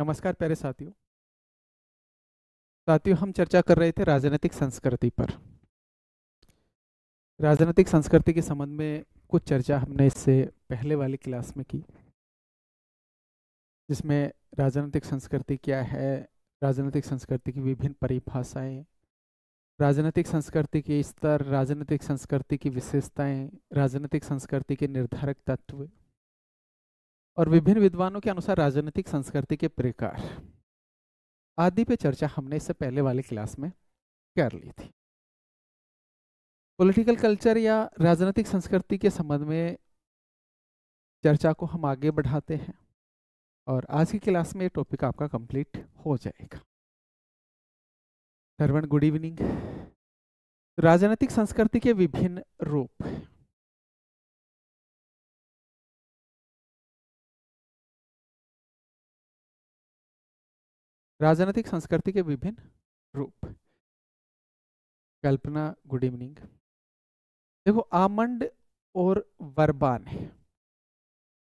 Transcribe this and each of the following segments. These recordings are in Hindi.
नमस्कार प्यारे साथियों साथियों हम चर्चा कर रहे थे राजनीतिक संस्कृति पर राजनीतिक संस्कृति के संबंध में कुछ चर्चा हमने इससे पहले वाली क्लास में की जिसमें राजनीतिक संस्कृति क्या है राजनीतिक संस्कृति की विभिन्न परिभाषाएं राजनीतिक संस्कृति के स्तर राजनीतिक संस्कृति की विशेषताएं राजनीतिक संस्कृति के निर्धारक तत्व और विभिन्न विद्वानों के अनुसार राजनीतिक संस्कृति के प्रकार आदि पे चर्चा हमने इससे पहले वाले क्लास में कर ली थी पॉलिटिकल कल्चर या राजनीतिक संस्कृति के संबंध में चर्चा को हम आगे बढ़ाते हैं और आज की क्लास में ये टॉपिक आपका कंप्लीट हो जाएगा सरवण गुड इवनिंग राजनीतिक संस्कृति के विभिन्न रूप राजनीतिक संस्कृति के विभिन्न रूप कल्पना गुड इवनिंग देखो आमंड और वरबान है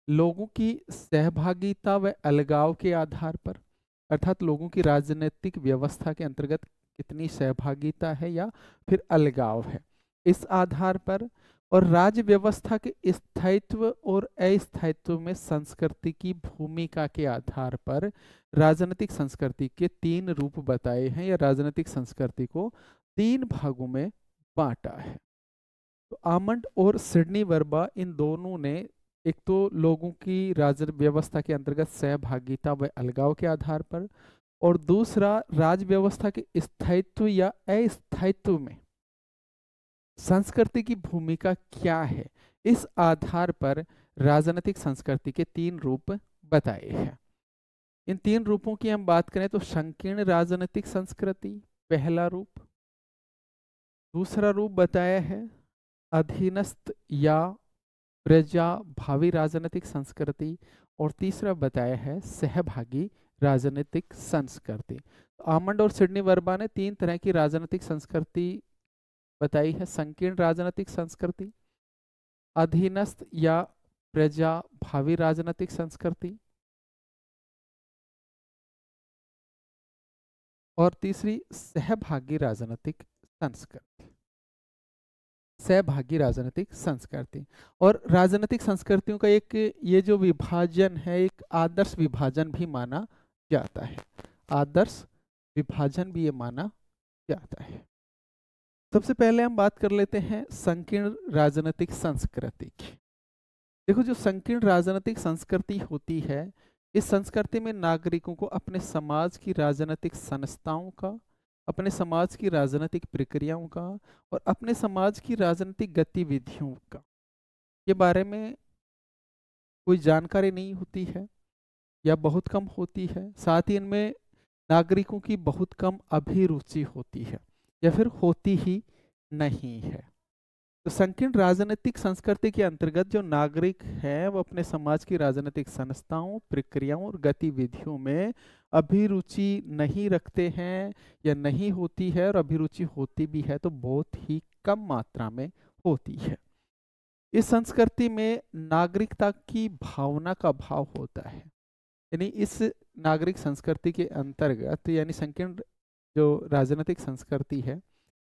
लोगों की सहभागिता व अलगाव के आधार पर अर्थात लोगों की राजनीतिक व्यवस्था के अंतर्गत कितनी सहभागिता है या फिर अलगाव है इस आधार पर और राज्य व्यवस्था के स्थायित्व और अस्थायित्व में संस्कृति की भूमिका के आधार पर राजनीतिक संस्कृति के तीन रूप बताए हैं या राजनीतिक संस्कृति को तीन भागों में बांटा है तो आमंड और सिडनी वर्बा इन दोनों ने एक तो लोगों की राज व्यवस्था के अंतर्गत सहभागिता व अलगाव के आधार पर और दूसरा राज्य व्यवस्था के स्थायित्व या अस्थायित्व में संस्कृति की भूमिका क्या है इस आधार पर राजनीतिक संस्कृति के तीन रूप बताए हैं इन तीन रूपों की हम बात करें तो संकीर्ण राजनीतिक संस्कृति पहला रूप दूसरा रूप बताया है अधीनस्थ या प्रजा भावी राजनीतिक संस्कृति और तीसरा बताया है सहभागी राजनीतिक संस्कृति आमंड और सिडनी वर्मा ने तीन तरह की राजनीतिक संस्कृति बताई है संकीर्ण राजनीतिक संस्कृति अधीनस्थ या प्रजा भावी राजनीतिक संस्कृति और तीसरी सहभागी राजनीतिक संस्कृति सहभागी राजनीतिक संस्कृति और राजनीतिक संस्कृतियों का एक ये जो विभाजन है एक आदर्श विभाजन भी माना जाता है आदर्श विभाजन भी ये माना जाता है सबसे पहले हम बात कर लेते हैं संकीर्ण राजनीतिक संस्कृति की देखो जो संकीर्ण राजनीतिक संस्कृति होती है इस संस्कृति में नागरिकों को अपने समाज की राजनीतिक संस्थाओं का अपने समाज की राजनीतिक प्रक्रियाओं का और अपने समाज की राजनीतिक गतिविधियों का के बारे में कोई जानकारी नहीं होती है या बहुत कम होती है साथ ही इनमें नागरिकों की बहुत कम अभिरुचि होती है या फिर होती ही नहीं है तो संकीर्ण राजनीतिक संस्कृति के अंतर्गत जो नागरिक हैं वो अपने समाज की राजनीतिक संस्थाओं प्रक्रियाओं और गतिविधियों में अभिरुचि नहीं रखते हैं या नहीं होती है और अभिरुचि होती भी है तो बहुत ही कम मात्रा में होती है इस संस्कृति में नागरिकता की भावना का भाव होता है यानी इस नागरिक संस्कृति के अंतर्गत यानी संकीर्ण जो राजनीतिक संस्कृति है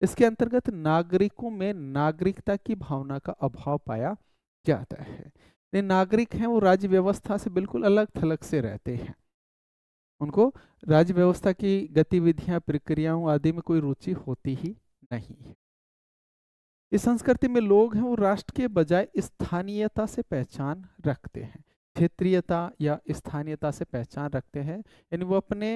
इसके अंतर्गत नागरिकों में नागरिकता की भावना का अभाव पाया जाता है नागरिक हैं वो राज्य व्यवस्था से बिल्कुल अलग थलग से रहते हैं उनको राज्य व्यवस्था की गतिविधियां प्रक्रियाओं आदि में कोई रुचि होती ही नहीं इस संस्कृति में लोग हैं वो राष्ट्र के बजाय स्थानीयता से पहचान रखते हैं क्षेत्रीयता या स्थानीयता से पहचान रखते हैं यानी वो अपने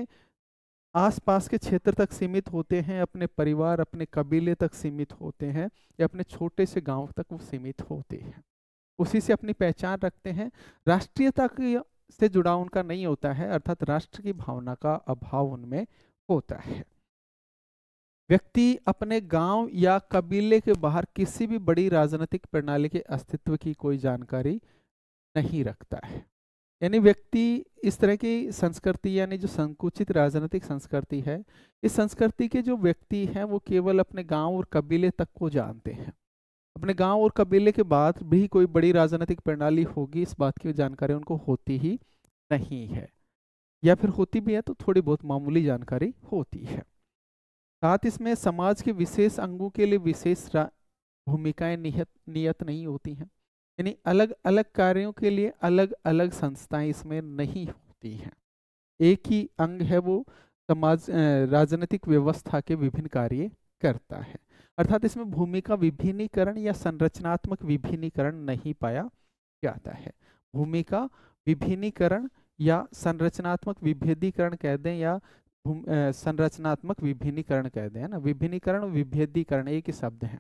आसपास के क्षेत्र तक सीमित होते हैं अपने परिवार अपने कबीले तक सीमित होते हैं या अपने छोटे से गांव तक वो सीमित होते हैं उसी से अपनी पहचान रखते हैं राष्ट्रीयता से जुड़ा उनका नहीं होता है अर्थात राष्ट्र की भावना का अभाव उनमें होता है व्यक्ति अपने गांव या कबीले के बाहर किसी भी बड़ी राजनीतिक प्रणाली के अस्तित्व की कोई जानकारी नहीं रखता है यानी व्यक्ति इस तरह की संस्कृति यानी जो संकुचित राजनीतिक संस्कृति है इस संस्कृति के जो व्यक्ति हैं वो केवल अपने गांव और कबीले तक को जानते हैं अपने गांव और कबीले के बाद भी कोई बड़ी राजनीतिक प्रणाली होगी इस बात की जानकारी उनको होती ही नहीं है या फिर होती भी है तो थोड़ी बहुत मामूली जानकारी होती है साथ इसमें समाज के विशेष अंगों के लिए विशेष भूमिकाएं नियत नियत नहीं होती हैं यानी अलग अलग कार्यों के लिए अलग अलग संस्थाएं इसमें नहीं होती हैं एक ही अंग है वो समाज राजनीतिक व्यवस्था के विभिन्न कार्य करता है अर्थात इसमें भूमिका विभिन्नीकरण या संरचनात्मक विभिन्नीकरण नहीं पाया जाता है भूमिका विभिन्नीकरण या संरचनात्मक विभेदीकरण कह दें या संरचनात्मक विभिन्नीकरण कह दें ना विभिन्नीकरण विभेदीकरण एक ही शब्द है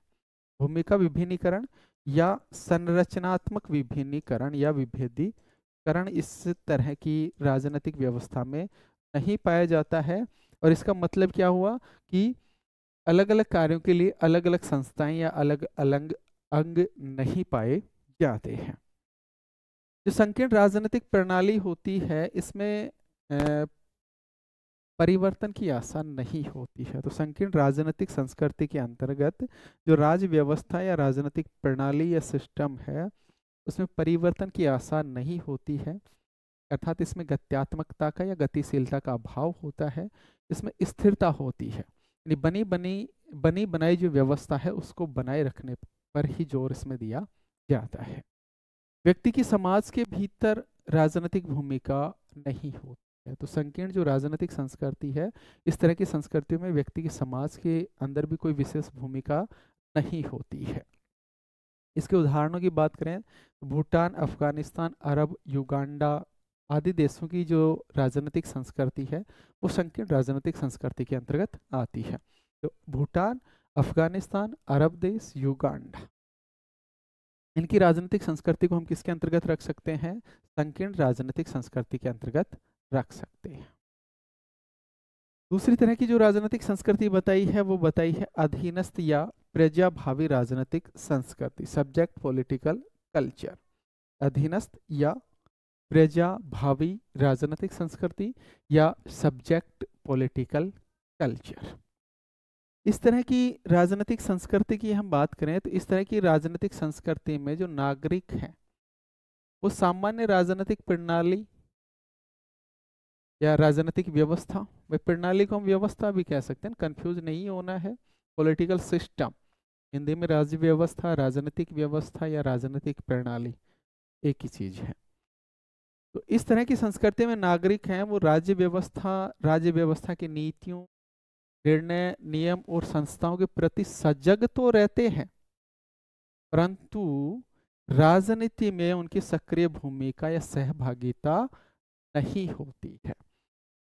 भूमिका विभिन्नीकरण या संरचनात्मक विभिन्नीकरण या विभेदीकरण इस तरह की राजनीतिक व्यवस्था में नहीं पाया जाता है और इसका मतलब क्या हुआ कि अलग अलग कार्यों के लिए अलग अलग संस्थाएं या अलग अलग अंग नहीं पाए जाते हैं जो संकीर्ण राजनीतिक प्रणाली होती है इसमें परिवर्तन की आशा नहीं होती है तो संकीर्ण राजनीतिक संस्कृति के अंतर्गत जो राज्य व्यवस्था या राजनीतिक प्रणाली या सिस्टम है उसमें परिवर्तन की आशा नहीं होती है अर्थात इसमें गत्यात्मकता का या गतिशीलता का अभाव होता है इसमें स्थिरता होती है यानी बनी बनी बनी बनाई जो व्यवस्था है उसको बनाए रखने पर ही जोर इसमें दिया जाता है व्यक्ति की समाज के भीतर राजनीतिक भूमिका नहीं होती है तो संकीर्ण जो राजनीतिक संस्कृति है इस तरह की संस्कृतियों में व्यक्ति के समाज के अंदर भी कोई विशेष भूमिका नहीं होती है इसके उदाहरणों की बात करें भूटान अफगानिस्तान अरब युगांडा आदि देशों की जो राजनीतिक संस्कृति है वो संकीर्ण राजनीतिक संस्कृति के अंतर्गत आती है तो भूटान अफगानिस्तान अरब देश युगांडा इनकी राजनीतिक संस्कृति को हम किसके अंतर्गत रख सकते हैं संकीर्ण राजनीतिक संस्कृति के अंतर्गत रख सकते हैं दूसरी तरह की जो राजनीतिक संस्कृति बताई है वो बताई है अधीनस्थ या प्रजाभावी राजनीतिक संस्कृति सब्जेक्ट पॉलिटिकल कल्चर अधीनस्थ या प्रजाभावी राजनीतिक संस्कृति या सब्जेक्ट पॉलिटिकल कल्चर इस तरह की राजनीतिक संस्कृति की हम बात करें तो इस तरह की राजनीतिक संस्कृति में जो नागरिक हैं वो सामान्य राजनीतिक प्रणाली या राजनीतिक व्यवस्था वे प्रणाली को हम व्यवस्था भी कह सकते हैं कंफ्यूज नहीं होना है पॉलिटिकल सिस्टम हिंदी में राज्य व्यवस्था राजनीतिक व्यवस्था या राजनीतिक प्रणाली एक ही चीज है तो इस तरह की संस्कृति में नागरिक हैं वो राज्य व्यवस्था राज्य व्यवस्था की नीतियों निर्णय नियम और संस्थाओं के प्रति सजग तो रहते हैं परंतु राजनीति में उनकी सक्रिय भूमिका या सहभागिता नहीं होती है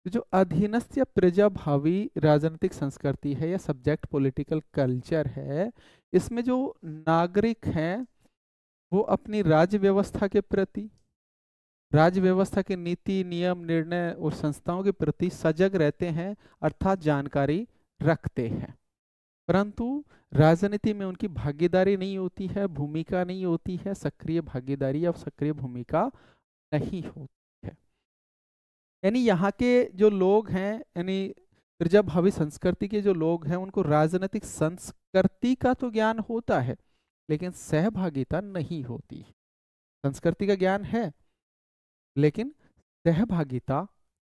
जो अधीनस्य प्रजा भावी राजनीतिक संस्कृति है या सब्जेक्ट पॉलिटिकल कल्चर है इसमें जो नागरिक हैं वो अपनी राज्य व्यवस्था के प्रति राज्य व्यवस्था के नीति नियम निर्णय और संस्थाओं के प्रति सजग रहते हैं अर्थात जानकारी रखते हैं परंतु राजनीति में उनकी भागीदारी नहीं होती है भूमिका नहीं होती है सक्रिय भागीदारी या सक्रिय भूमिका नहीं होती यानी यहाँ के जो लोग हैं यानी त्रिजा भावी संस्कृति के जो लोग हैं उनको राजनीतिक संस्कृति का तो ज्ञान होता है लेकिन सहभागिता नहीं होती संस्कृति का ज्ञान है लेकिन सहभागिता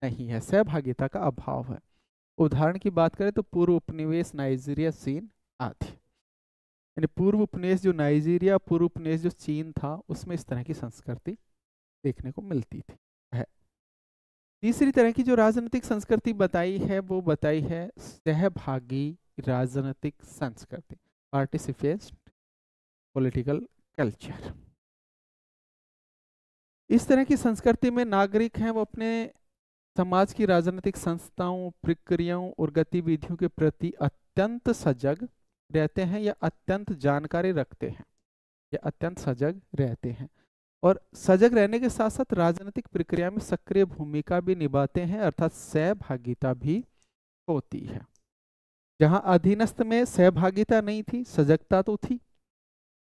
नहीं है सहभागिता का अभाव है उदाहरण की बात करें तो पूर्व उपनिवेश नाइजीरिया चीन आदि यानी पूर्व उपनिवेश जो नाइजीरिया पूर्व उपनिवेश जो चीन था उसमें इस तरह की संस्कृति देखने को मिलती थी तीसरी तरह की जो राजनीतिक संस्कृति बताई है वो बताई है सहभागी राजनीतिक संस्कृति पार्टिसिपेट पॉलिटिकल कल्चर इस तरह की संस्कृति में नागरिक हैं वो अपने समाज की राजनीतिक संस्थाओं प्रक्रियाओं और गतिविधियों के प्रति अत्यंत सजग रहते हैं या अत्यंत जानकारी रखते हैं या अत्यंत सजग रहते हैं और सजग रहने के साथ साथ राजनीतिक प्रक्रिया में सक्रिय भूमिका भी निभाते हैं अर्थात सहभागिता भी होती है जहां अधीनस्थ में सहभागिता नहीं थी सजगता तो थी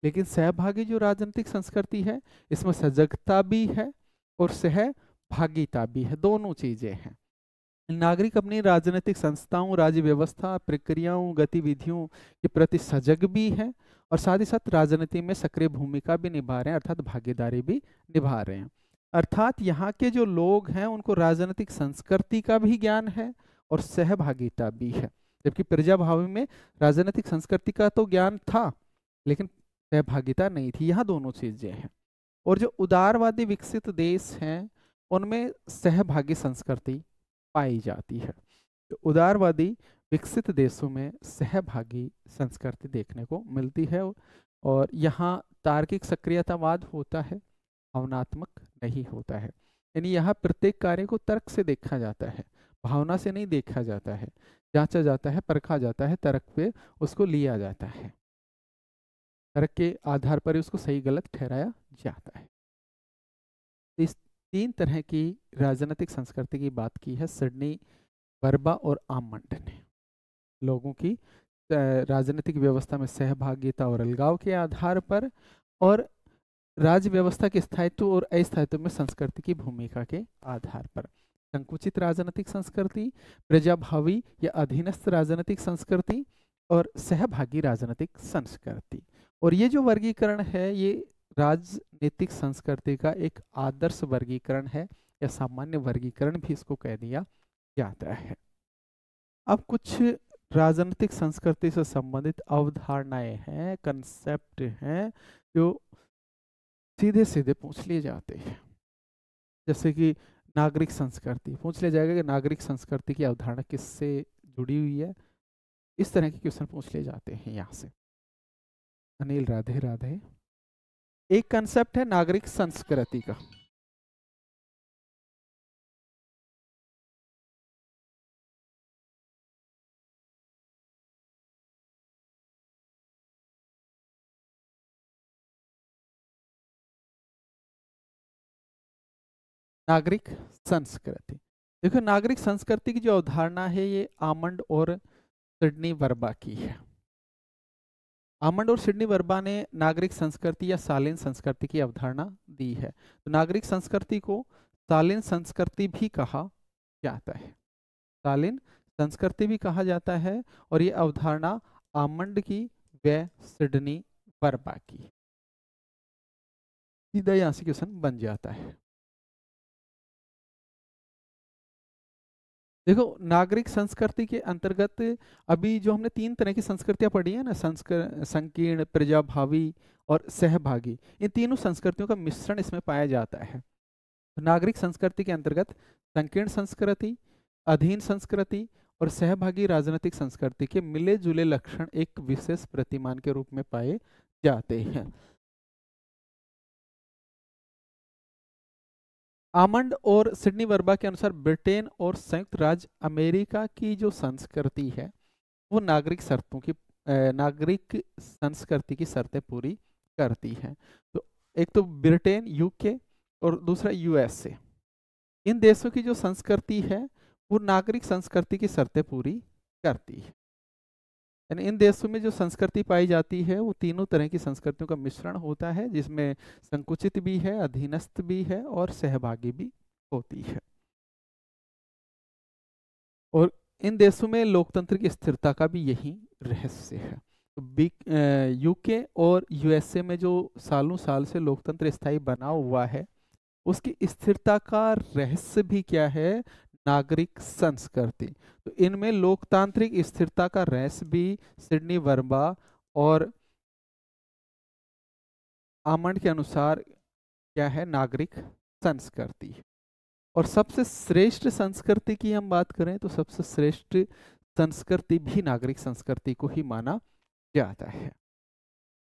लेकिन सहभागी जो राजनीतिक संस्कृति है इसमें सजगता भी है और सहभागिता भी है दोनों चीजें हैं नागरिक अपनी राजनीतिक संस्थाओं राज्य व्यवस्था प्रक्रियाओं गतिविधियों के प्रति सजग भी है और साथ ही साथ राजनीति में सक्रिय भूमिका भी निभा रहे हैं अर्थात भागीदारी भी निभा रहे हैं अर्थात यहाँ के जो लोग हैं उनको राजनीतिक संस्कृति का भी ज्ञान है और सहभागिता भी है जबकि प्रजाभावी में राजनीतिक संस्कृति का तो ज्ञान था लेकिन सहभागिता नहीं थी यहाँ दोनों चीजें हैं और जो उदारवादी विकसित देश हैं उनमें सहभागी संस्कृति पाई जाती है जो उदारवादी विकसित देशों में सहभागी संस्कृति देखने को मिलती है और यहाँ तार्किक सक्रियतावाद होता है भावनात्मक नहीं होता है यानी यहाँ प्रत्येक कार्य को तर्क से देखा जाता है भावना से नहीं देखा जाता है जांचा जाता है परखा जाता है तर्क पे उसको लिया जाता है तर्क के आधार पर उसको सही गलत ठहराया जाता है इस तीन तरह की राजनीतिक संस्कृति की बात की है सिडनी बर्बा और आमंड ने लोगों की राजनीतिक व्यवस्था में सहभागिता और अलगाव के आधार पर और राज्य व्यवस्था के स्थायित्व और अस्थायित्व में संस्कृति की भूमिका के आधार पर संकुचित राजनीतिक संस्कृति प्रजाभावी या अधीनस्थ राजनीतिक संस्कृति और सहभागी राजनीतिक संस्कृति और ये जो वर्गीकरण है ये राजनीतिक संस्कृति का एक आदर्श वर्गीकरण है या सामान्य वर्गीकरण भी इसको कह दिया जाता है अब कुछ राजनीतिक संस्कृति से संबंधित अवधारणाएं हैं कंसेप्ट हैं जो सीधे सीधे पूछ लिए जाते हैं जैसे कि नागरिक संस्कृति पूछ लिया जाएगा कि नागरिक संस्कृति की अवधारणा किससे जुड़ी हुई है इस तरह के क्वेश्चन पूछ लिए जाते हैं यहाँ से अनिल राधे राधे एक कंसेप्ट है नागरिक संस्कृति का नागरिक संस्कृति देखो नागरिक संस्कृति की जो अवधारणा है ये आमंड और सिडनी वर्बा की है आमंड और सिडनी वर्बा ने नागरिक संस्कृति या सालिन संस्कृति की अवधारणा दी है तो नागरिक संस्कृति को सालिन संस्कृति भी कहा जाता है सालिन संस्कृति भी कहा जाता है और ये अवधारणा आमंड की व सिडनी वर्बा की सीधा यहां से क्वेश्चन बन जाता है देखो नागरिक संस्कृति के अंतर्गत अभी जो हमने तीन तरह की संस्कृतियां पढ़ी है ना संस्कृ संकीर्ण प्रजाभावी और सहभागी इन तीनों संस्कृतियों का मिश्रण इसमें पाया जाता है नागरिक संस्कृति के अंतर्गत संकीर्ण संस्कृति अधीन संस्कृति और सहभागी राजनीतिक संस्कृति के मिले जुले लक्षण एक विशेष प्रतिमान के रूप में पाए जाते हैं आमंड और सिडनी वर्बा के अनुसार ब्रिटेन और संयुक्त राज्य अमेरिका की जो संस्कृति है वो नागरिक शर्तों की नागरिक संस्कृति की शर्तें पूरी करती है तो एक तो ब्रिटेन यूके और दूसरा यूएसए इन देशों की जो संस्कृति है वो नागरिक संस्कृति की शर्तें पूरी करती है यानी इन देशों में जो संस्कृति पाई जाती है वो तीनों तरह की संस्कृतियों का मिश्रण होता है जिसमें संकुचित भी है अधीनस्थ भी है और सहभागी भी होती है और इन देशों में लोकतंत्र की स्थिरता का भी यही रहस्य है तो यूके और यूएसए में जो सालों साल से लोकतंत्र स्थायी बना हुआ है उसकी स्थिरता का रहस्य भी क्या है नागरिक संस्कृति तो इनमें लोकतांत्रिक स्थिरता का रहस्य भी सिडनी वर्मा और आमंड के अनुसार क्या है नागरिक संस्कृति और सबसे श्रेष्ठ संस्कृति की हम बात करें तो सबसे श्रेष्ठ संस्कृति भी नागरिक संस्कृति को ही माना जाता है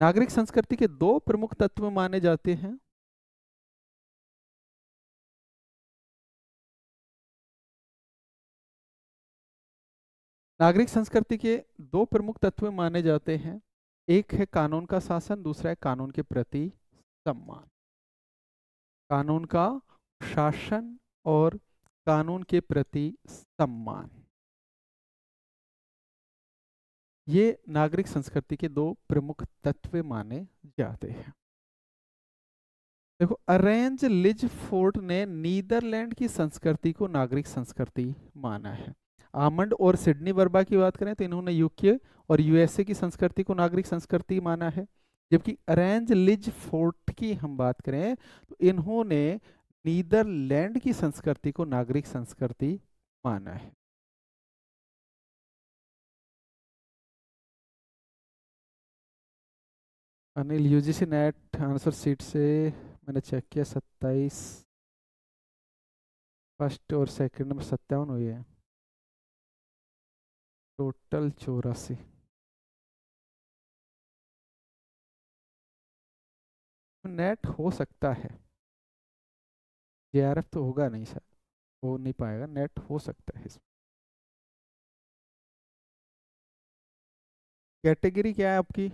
नागरिक संस्कृति के दो प्रमुख तत्व माने जाते हैं नागरिक संस्कृति के दो प्रमुख तत्व माने जाते हैं एक है कानून का शासन दूसरा है कानून के प्रति सम्मान कानून का शासन और कानून के प्रति सम्मान ये नागरिक संस्कृति के दो प्रमुख तत्व माने जाते हैं देखो अरेंज लिज फोर्ट ने नीदरलैंड की संस्कृति को नागरिक संस्कृति माना है आमंड और सिडनी वर्बा की बात करें तो इन्होंने यूके और यूएसए की संस्कृति को नागरिक संस्कृति माना है जबकि अरेंज लिज फोर्ट की हम बात करें तो इन्होंने नीदरलैंड की संस्कृति को नागरिक संस्कृति माना है Anil UGC NET answer sheet से मैंने चेक किया सत्ताईस फर्स्ट और सेकंड में सत्तावन हुई है टोटल चौरासी तो नेट हो सकता है जे तो होगा नहीं सर हो नहीं पाएगा नेट हो सकता है इसमें कैटेगरी क्या है आपकी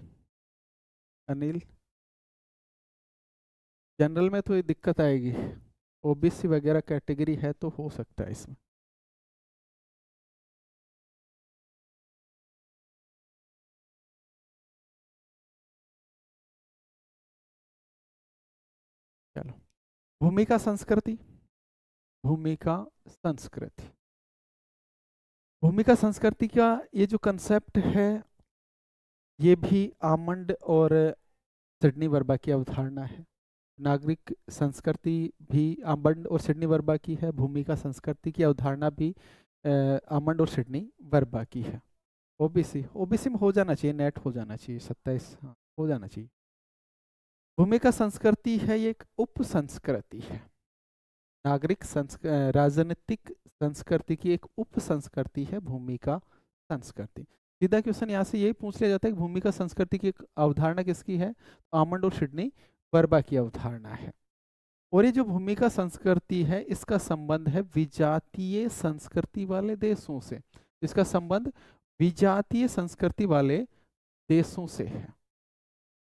अनिल जनरल में तो ये दिक्कत आएगी ओबीसी वगैरह कैटेगरी है तो हो सकता है इसमें भूमिका संस्कृति भूमिका संस्कृति भूमिका संस्कृति का ये जो कंसेप्ट है ये भी आमंड और सिडनी वर्बा की अवधारणा है नागरिक संस्कृति भी आमंड और सिडनी वर्बा की है भूमिका संस्कृति की अवधारणा भी आमंड और सिडनी वर्बा की है ओबीसी ओबीसी में हो जाना चाहिए नेट हो जाना चाहिए सत्ताईस हाँ, हो जाना चाहिए भूमिका संस्कृति है एक उप संस्कृति है नागरिक राजनीतिक संस्कृति की एक उप संस्कृति है भूमिका संस्कृति सीधा क्वेश्चन यहाँ से यही पूछ लिया जाता है कि भूमिका संस्कृति की अवधारणा किसकी है आमंड और सिडनी बर्बा की अवधारणा है और ये जो भूमिका संस्कृति है इसका संबंध है विजातीय संस्कृति वाले देशों से इसका संबंध विजातीय संस्कृति वाले देशों से है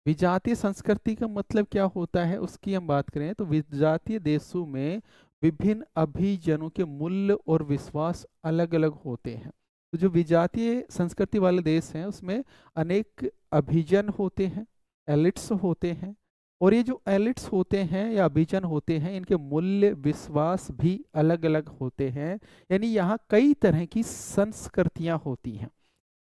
विजातीय संस्कृति का मतलब क्या होता है उसकी हम बात करें तो विजातीय देशों में विभिन्न अभिजनों के मूल्य और विश्वास अलग अलग होते हैं तो जो विजातीय संस्कृति वाले देश हैं उसमें अनेक अभिजन होते हैं एलिट्स होते हैं और ये जो एलिट्स होते हैं या अभिजन होते हैं इनके मूल्य विश्वास भी अलग अलग होते हैं यानी यहाँ कई तरह की संस्कृतियाँ होती हैं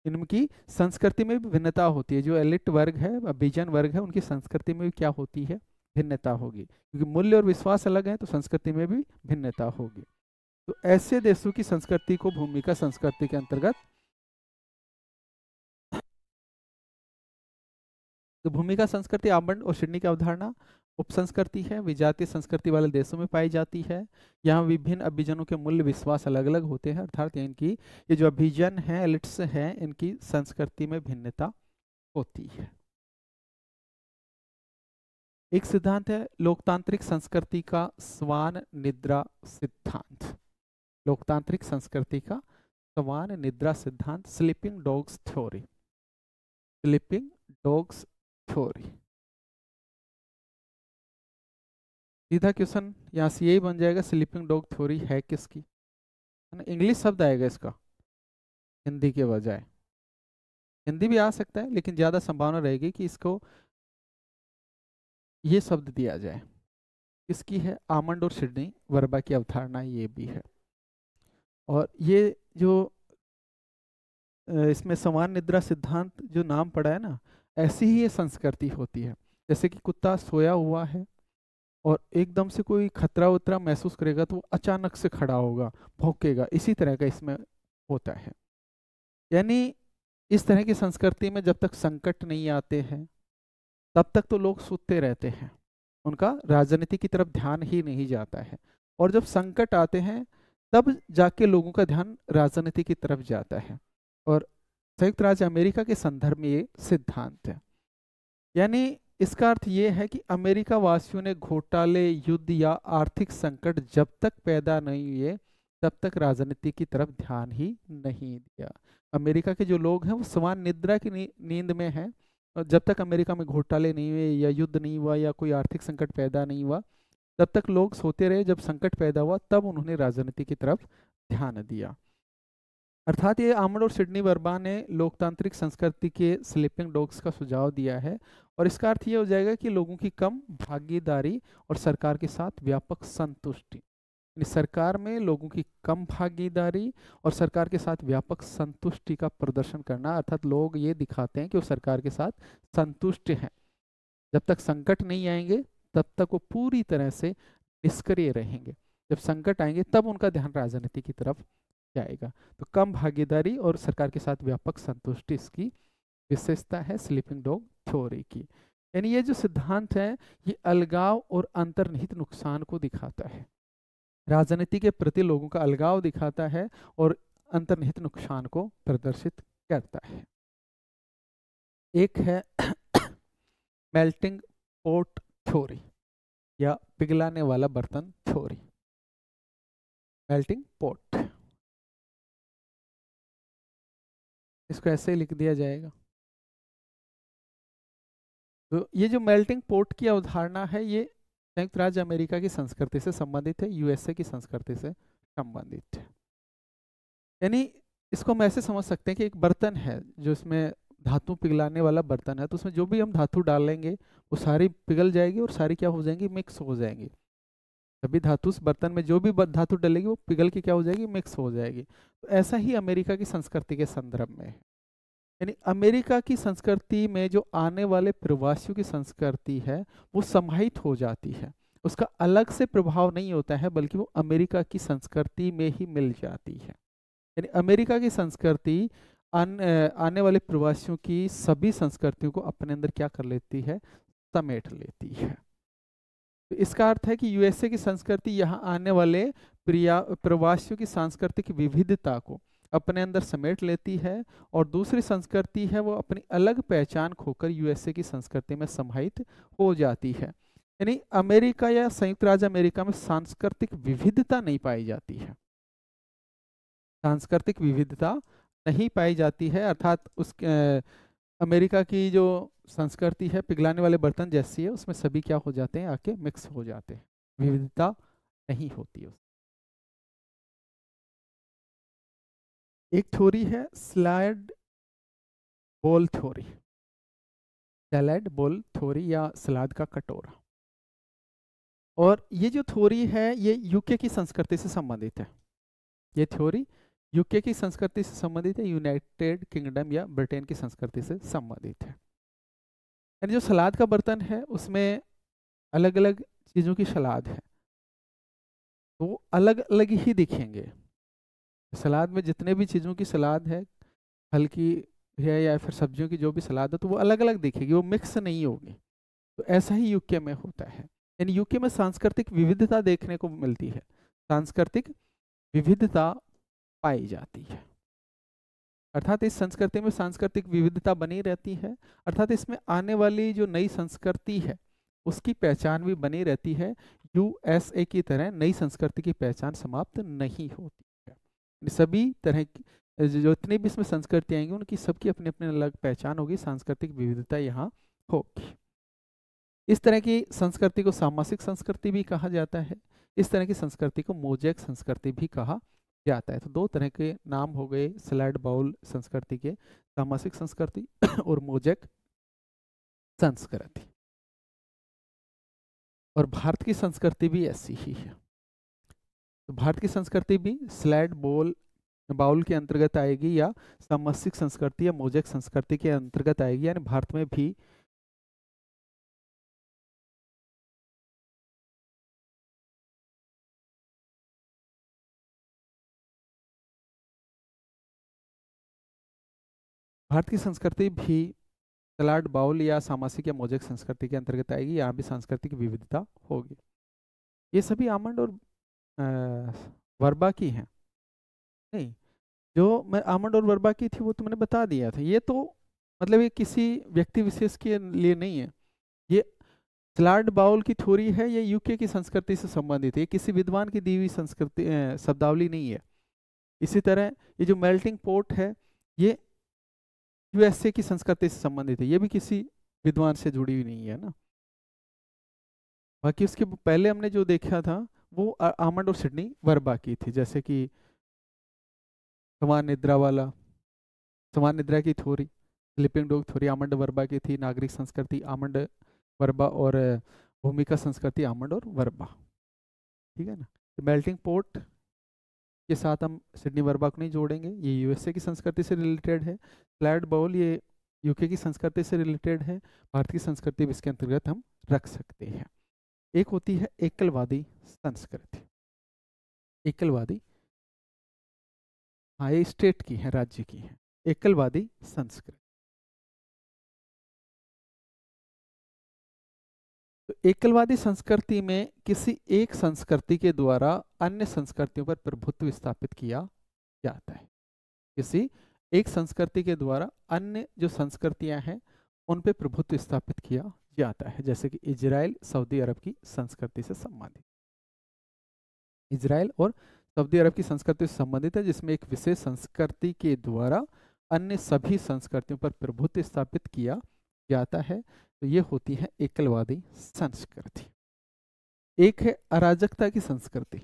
इनकी संस्कृति में भी भिन्नता होती है जो एलिट वर्ग है बीजन वर्ग है उनकी संस्कृति में भी क्या होती है भिन्नता होगी क्योंकि मूल्य और विश्वास अलग है तो संस्कृति में भी भिन्नता होगी तो ऐसे देशों की संस्कृति को भूमिका संस्कृति के अंतर्गत तो भूमिका संस्कृति आमंड और सिडनी की अवधारणा उपसंस्कृति है विजातीय संस्कृति वाले देशों में पाई जाती है यहाँ विभिन्न अभिजनों के मूल्य विश्वास अलग अलग होते हैं अर्थात इनकी ये जो अभिजन है एलिट्स है इनकी संस्कृति में भिन्नता होती है एक सिद्धांत है लोकतांत्रिक संस्कृति का स्वान निद्रा सिद्धांत लोकतांत्रिक संस्कृति का स्वान निद्रा सिद्धांत sleeping dogs theory sleeping dogs theory सीधा क्वेश्चन यहाँ से यही बन जाएगा स्लीपिंग डॉग थ्योरी है किसकी है ना इंग्लिश शब्द आएगा इसका हिंदी के बजाय हिंदी भी आ सकता है लेकिन ज़्यादा संभावना रहेगी कि इसको ये शब्द दिया जाए इसकी है आमंड और सिडनी वर्बा की अवधारणा ये भी है और ये जो इसमें समान निद्रा सिद्धांत जो नाम पड़ा है ना ऐसी ही ये संस्कृति होती है जैसे कि कुत्ता सोया हुआ है और एकदम से कोई खतरा उतरा महसूस करेगा तो वो अचानक से खड़ा होगा भौंकेगा इसी तरह का इसमें होता है यानी इस तरह की संस्कृति में जब तक संकट नहीं आते हैं तब तक तो लोग सुते रहते हैं उनका राजनीति की तरफ ध्यान ही नहीं जाता है और जब संकट आते हैं तब जाके लोगों का ध्यान राजनीति की तरफ जाता है और संयुक्त राज्य अमेरिका के संदर्भ में ये सिद्धांत है यानी इसका अर्थ ये है कि अमेरिका वासियों ने घोटाले युद्ध या आर्थिक संकट जब तक पैदा नहीं हुए तब तक राजनीति की तरफ ध्यान ही नहीं दिया अमेरिका के जो लोग हैं वो समान निद्रा की नींद में हैं और जब तक अमेरिका में घोटाले नहीं हुए या युद्ध नहीं हुआ या कोई आर्थिक संकट पैदा नहीं हुआ तब तक लोग सोते रहे जब संकट पैदा हुआ तब उन्होंने राजनीति की तरफ ध्यान दिया अर्थात ये आमड और सिडनी वर्मा ने लोकतांत्रिक संस्कृति के स्लीपिंग डॉग्स का सुझाव दिया है और इसका अर्थ ये हो जाएगा कि लोगों की कम भागीदारी और सरकार के साथ व्यापक संतुष्टि सरकार में लोगों की कम भागीदारी और सरकार के साथ व्यापक संतुष्टि का प्रदर्शन करना अर्थात लोग ये दिखाते हैं कि वो सरकार के साथ संतुष्ट हैं जब तक संकट नहीं आएंगे तब तक वो पूरी तरह से निष्क्रिय रहेंगे जब संकट आएंगे तब उनका ध्यान राजनीति की तरफ जाएगा तो कम भागीदारी और सरकार के साथ व्यापक संतुष्टि इसकी विशेषता है स्लीपिंग डॉग थ्योरी की यानी ये जो सिद्धांत है ये अलगाव और अंतर्निहित नुकसान को दिखाता है राजनीति के प्रति लोगों का अलगाव दिखाता है और अंतर्निहित नुकसान को प्रदर्शित करता है एक है मेल्टिंग पोट थ्योरी या पिघलाने वाला बर्तन थ्योरी मेल्टिंग पोट इसको ऐसे ही लिख दिया जाएगा तो ये जो मेल्टिंग पोर्ट की अवधारणा है ये संयुक्त राज्य अमेरिका की संस्कृति से संबंधित है यूएसए की संस्कृति से संबंधित है यानी इसको हम ऐसे समझ सकते हैं कि एक बर्तन है जो इसमें धातु पिघलाने वाला बर्तन है तो उसमें जो भी हम धातु डालेंगे वो सारी पिघल जाएगी और सारी क्या हो जाएंगी मिक्स हो जाएंगी सभी धातु उस बर्तन में जो भी धातु डलेगी वो पिघल के क्या हो जाएगी मिक्स हो जाएगी तो ऐसा ही अमेरिका की संस्कृति के संदर्भ में है यानी अमेरिका की संस्कृति में जो आने वाले प्रवासियों की संस्कृति है वो समाहित हो जाती है उसका अलग से प्रभाव नहीं होता है बल्कि वो अमेरिका की संस्कृति में ही मिल जाती है यानी अमेरिका की संस्कृति आन, आने वाले प्रवासियों की सभी संस्कृतियों को अपने अंदर क्या कर लेती है समेट लेती है तो इसका अर्थ है कि यूएसए की संस्कृति यहाँ आने वाले प्रिया प्रवासियों की सांस्कृतिक विविधता को अपने अंदर समेट लेती है और दूसरी संस्कृति है वो अपनी अलग पहचान खोकर यूएसए की संस्कृति में समाहित हो जाती है यानी अमेरिका या संयुक्त राज्य अमेरिका में सांस्कृतिक विविधता नहीं पाई जाती है सांस्कृतिक विविधता नहीं पाई जाती है अर्थात उस अमेरिका की जो संस्कृति है पिघलाने वाले बर्तन जैसी है उसमें सभी क्या हो जाते हैं आके मिक्स हो जाते हैं विविधता नहीं होती उस एक थ्योरी है स्लाइड बोल थ्योरी सैलड बोल थ्योरी या सलाद का कटोरा और ये जो थ्योरी है ये यूके की संस्कृति से संबंधित है ये थ्योरी यूके की संस्कृति से संबंधित है यूनाइटेड किंगडम या ब्रिटेन की संस्कृति से संबंधित है यानी जो सलाद का बर्तन है उसमें अलग अलग चीज़ों की सलाद है तो वो अलग अलग ही दिखेंगे सलाद में जितने भी चीज़ों की सलाद है हल्की है या फिर सब्जियों की जो भी सलाद है तो वो अलग अलग दिखेगी वो मिक्स नहीं होगी तो ऐसा ही यूके में होता है यानी यूके में सांस्कृतिक विविधता देखने को मिलती है सांस्कृतिक विविधता पाई जाती है अर्थात इस संस्कृति में सांस्कृतिक विविधता बनी रहती है अर्थात इसमें आने वाली जो नई संस्कृति है उसकी पहचान भी बनी रहती है यूएसए की तरह नई संस्कृति की पहचान समाप्त नहीं होती है सभी तरह की जो इतनी भी इसमें संस्कृति आएंगी उनकी सबकी अपनी अपनी अलग पहचान होगी सांस्कृतिक विविधता यहाँ होगी इस तरह की संस्कृति को सामासिक संस्कृति भी कहा जाता है इस तरह की संस्कृति को मोजैक संस्कृति भी कहा जाता है तो दो तरह के नाम हो गए स्लैड बाउल संस्कृति के तामसिक संस्कृति और मोजक संस्कृति और भारत की संस्कृति भी ऐसी ही है तो भारत की संस्कृति भी स्लैड बोल बाउल के अंतर्गत आएगी या सामसिक संस्कृति या मोजक संस्कृति के अंतर्गत आएगी यानी भारत में भी भारत की संस्कृति भी तलाट बाउल या सामासिक या मोजक संस्कृति के अंतर्गत आएगी यहाँ भी सांस्कृतिक विविधता होगी ये सभी आमंड और आ, वर्बा की हैं नहीं जो मैं आमंड और वर्बा की थी वो तो मैंने बता दिया था ये तो मतलब ये किसी व्यक्ति विशेष के लिए नहीं है ये स्लार्ड बाउल की थ्योरी है ये यूके की संस्कृति से संबंधित है ये किसी विद्वान की दीवी संस्कृति शब्दावली नहीं है इसी तरह ये जो मेल्टिंग पोर्ट है ये यूएसए की संस्कृति से संबंधित है ये भी किसी विद्वान से जुड़ी हुई नहीं है ना बाकी उसके पहले हमने जो देखा था वो आमंड और सिडनी वर्बा की थी जैसे कि समान निद्रा वाला समान निद्रा की theory sleeping dog theory Almond Verba की थी नागरिक संस्कृति आमंड वर्बा और भूमिका संस्कृति आमंड और वर्बा ठीक है ना तो मेल्टिंग पोर्ट के साथ हम सिडनी वर्बा को नहीं जोड़ेंगे ये यूएसए की संस्कृति से रिलेटेड है फ्लैट बाउल ये यूके की संस्कृति से रिलेटेड है भारत की संस्कृति भी इसके अंतर्गत हम रख सकते हैं एक होती है एकलवादी संस्कृति एकलवादी हाँ ये स्टेट की है राज्य की है एकलवादी संस्कृति तो एकलवादी संस्कृति में किसी एक संस्कृति के द्वारा अन्य संस्कृतियों पर प्रभुत्व स्थापित किया जाता है किसी एक संस्कृति के द्वारा अन्य जो संस्कृतियां हैं उन पर प्रभुत्व स्थापित किया जाता है जैसे कि इजराइल सऊदी अरब की संस्कृति से संबंधित इजराइल और सऊदी अरब की संस्कृति से संबंधित है जिसमें एक विशेष संस्कृति के द्वारा अन्य सभी संस्कृतियों पर प्रभुत्व स्थापित किया जाता है तो ये होती है एकलवादी संस्कृति एक है अराजकता की संस्कृति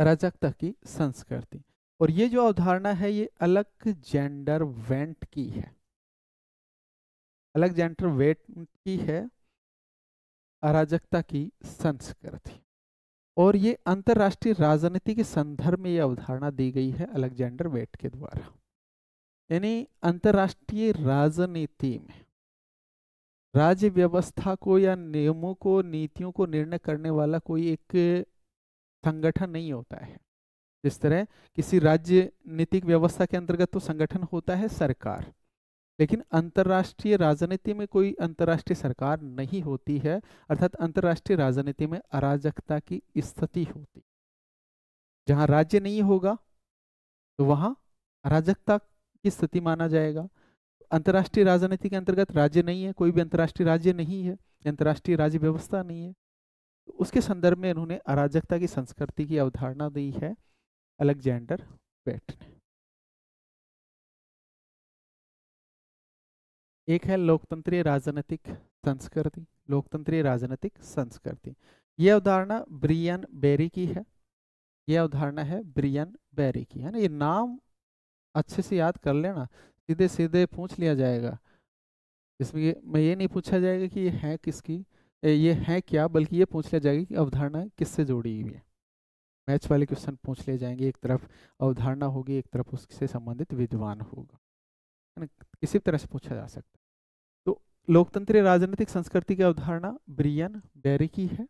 अराजकता की संस्कृति और ये जो अवधारणा है ये अलग जेंडर वेंट की है अलग जेंडर वेट की है अराजकता की संस्कृति और ये अंतर्राष्ट्रीय राजनीति के संदर्भ में ये अवधारणा दी गई है अलेक्जेंडर वेट के द्वारा यानी अंतर्राष्ट्रीय राजनीति में राज्य व्यवस्था को या नियमों को नीतियों को निर्णय करने वाला कोई एक संगठन नहीं होता है जिस तरह किसी राज्य नीतिक व्यवस्था के अंतर्गत तो संगठन होता है सरकार लेकिन अंतर्राष्ट्रीय राजनीति में कोई अंतर्राष्ट्रीय सरकार नहीं होती है अर्थात अंतर्राष्ट्रीय राजनीति में अराजकता की स्थिति होती जहां राज्य नहीं होगा तो वहां अराजकता की स्थिति माना जाएगा अंतर्राष्ट्रीय राजनीति के अंतर्गत राज्य नहीं है कोई भी अंतर्राष्ट्रीय राज्य नहीं है अंतर्राष्ट्रीय राज्य व्यवस्था नहीं है उसके संदर्भ में इन्होंने अराजकता की संस्कृति की अवधारणा दी है अलेक्जेंडर बेट ने एक है लोकतंत्रीय राजनीतिक संस्कृति लोकतंत्रीय राजनीतिक संस्कृति यह अवधारणा ब्रियन बेरी की है यह अवधारणा है ब्रियन बेरी की है ना ये नाम अच्छे से याद कर लेना सीधे सीधे पूछ लिया जाएगा इसमें मैं ये नहीं पूछा जाएगा कि ये है किसकी ये है क्या बल्कि ये पूछ लिया जाएगा कि अवधारणा किससे जोड़ी हुई है मैच वाले क्वेश्चन पूछ लिए जाएंगे एक तरफ अवधारणा होगी एक तरफ उससे संबंधित विद्वान होगा है ना किसी तरह से पूछा जा सकता है तो लोकतंत्रीय राजनीतिक संस्कृति की अवधारणा ब्रियन बेरी की है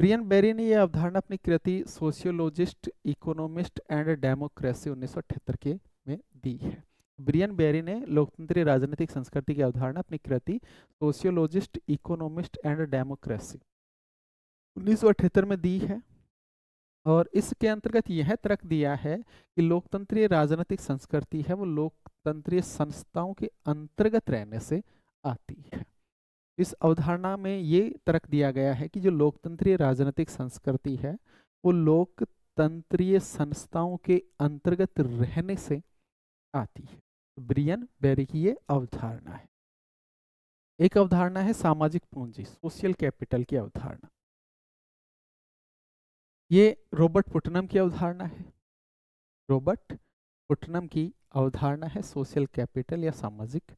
ब्रियन बेरी ने यह अवधारणा अपनी कृति सोशियोलॉजिस्ट इकोनॉमिस्ट एंड डेमोक्रेसी उन्नीस के में दी है ब्रियन बेरी ने लोकतंत्री राजनीतिक संस्कृति की अवधारणा अपनी कृति सोशियोलॉजिस्ट इकोनॉमिस्ट एंड डेमोक्रेसी 1978 में दी है और इसके अंतर्गत यह तर्क दिया है कि लोकतंत्रीय राजनीतिक संस्कृति है वो लोकतंत्रीय संस्थाओं के अंतर्गत रहने से आती है इस अवधारणा में ये तर्क दिया गया है कि जो लोकतंत्रीय राजनीतिक संस्कृति है वो लोकतंत्रीय संस्थाओं के अंतर्गत रहने से आती है ब्रियन बेरी की ये अवधारणा है एक अवधारणा है सामाजिक पूंजी सोशल कैपिटल की अवधारणा ये रॉबर्ट पुटनम की अवधारणा है रॉबर्ट पुटनम की अवधारणा है सोशल कैपिटल या सामाजिक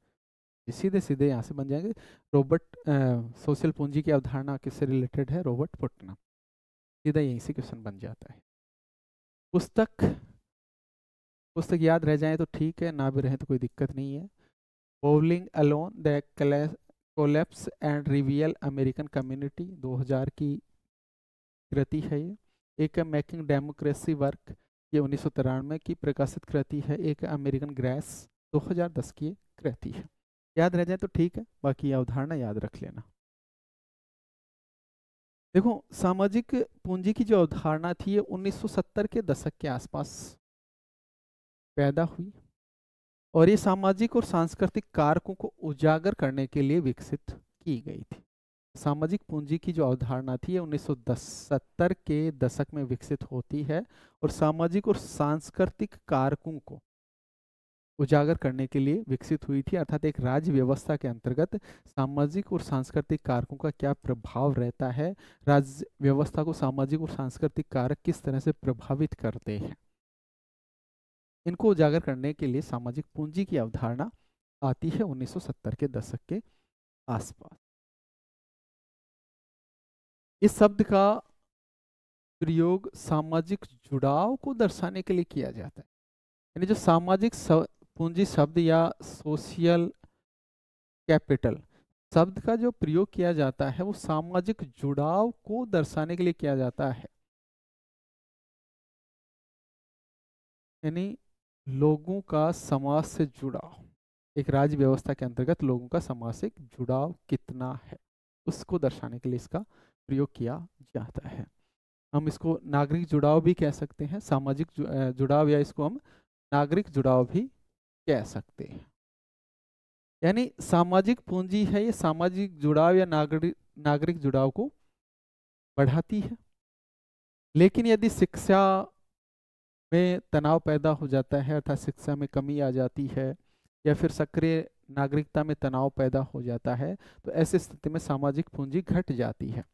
सीधे सीधे यहाँ से बन जाएंगे रॉबर्ट सोशल पूंजी की अवधारणा किससे रिलेटेड है रॉबर्ट पुटनम सीधा यहीं से क्वेश्चन बन जाता है पुस्तक पुस्तक याद रह जाए तो ठीक है ना भी रहें तो कोई दिक्कत नहीं है bowling alone the collapse and revival American community 2000 की कृति है ये एक मेकिंग डेमोक्रेसी वर्क ये उन्नीस सौ की प्रकाशित कृति है एक अमेरिकन ग्रैस 2010 की कृति है याद रह जाए तो ठीक है बाकी अवधारणा याद रख लेना देखो सामाजिक पूंजी की जो अवधारणा थी ये 1970 के दशक के आसपास पैदा हुई और ये सामाजिक और सांस्कृतिक कारकों को उजागर करने के लिए विकसित की गई थी सामाजिक पूंजी की जो अवधारणा थी उन्नीस सत्तर के दशक में विकसित होती है और सामाजिक और सांस्कृतिक कारकों को उजागर करने के लिए विकसित हुई थी अर्थात एक राज्य व्यवस्था के अंतर्गत सामाजिक और सांस्कृतिक कारकों का क्या प्रभाव रहता है राज्य व्यवस्था को सामाजिक और सांस्कृतिक कारक किस तरह से प्रभावित करते हैं इनको उजागर करने के लिए सामाजिक पूंजी की अवधारणा आती है 1970 के दशक के आसपास इस शब्द का प्रयोग सामाजिक जुड़ाव को दर्शाने के लिए किया जाता है यानी जो सामाजिक पूंजी शब्द या सोशल कैपिटल शब्द का जो प्रयोग किया जाता है वो सामाजिक जुड़ाव को दर्शाने के लिए किया जाता है यानी लोगों का समाज से जुड़ाव एक राज्य व्यवस्था के अंतर्गत लोगों का समाज से जुड़ाव कितना है उसको दर्शाने के लिए इसका प्रयोग किया जाता है हम इसको नागरिक जुड़ाव भी कह सकते हैं सामाजिक जुड़ाव या इसको हम नागरिक जुड़ाव भी कह सकते हैं यानी सामाजिक पूंजी है ये सामाजिक जुड़ाव या नागरिक नागरिक जुड़ाव को बढ़ाती है लेकिन यदि शिक्षा में तनाव पैदा हो जाता है अर्थात शिक्षा में कमी आ जाती है या फिर सक्रिय नागरिकता में तनाव पैदा हो जाता है तो ऐसी स्थिति में सामाजिक पूंजी घट जाती है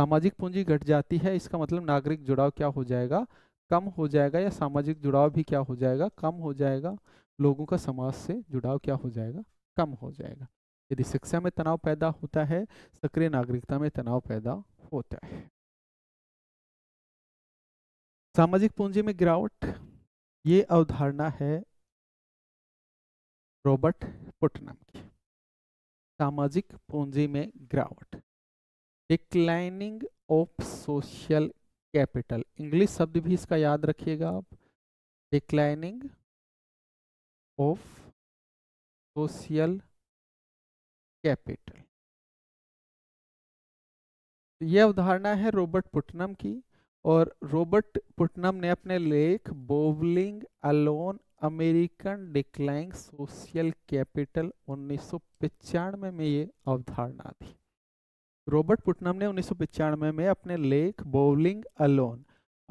सामाजिक पूंजी घट जाती है इसका मतलब नागरिक जुड़ाव क्या हो जाएगा कम हो जाएगा या सामाजिक जुड़ाव भी क्या हो जाएगा कम हो जाएगा लोगों का समाज से जुड़ाव क्या हो जाएगा कम हो जाएगा यदि शिक्षा में तनाव पैदा होता है सक्रिय नागरिकता में तनाव पैदा होता है सामाजिक पूंजी में गिरावट ये अवधारणा है रॉबर्ट पुटनम की सामाजिक पूंजी में गिरावट declining of social capital English शब्द भी इसका याद रखिएगा आप डिक्लाइनिंग ऑफ सोशल कैपिटल यह अवधारणा है रॉबर्ट पुटनम की और रॉबर्ट पुटनम ने अपने लेख bowling alone American declining social capital उन्नीस में, में ये अवधारणा दी रॉबर्ट पुटनम ने उन्नीस में, में अपने लेख bowling alone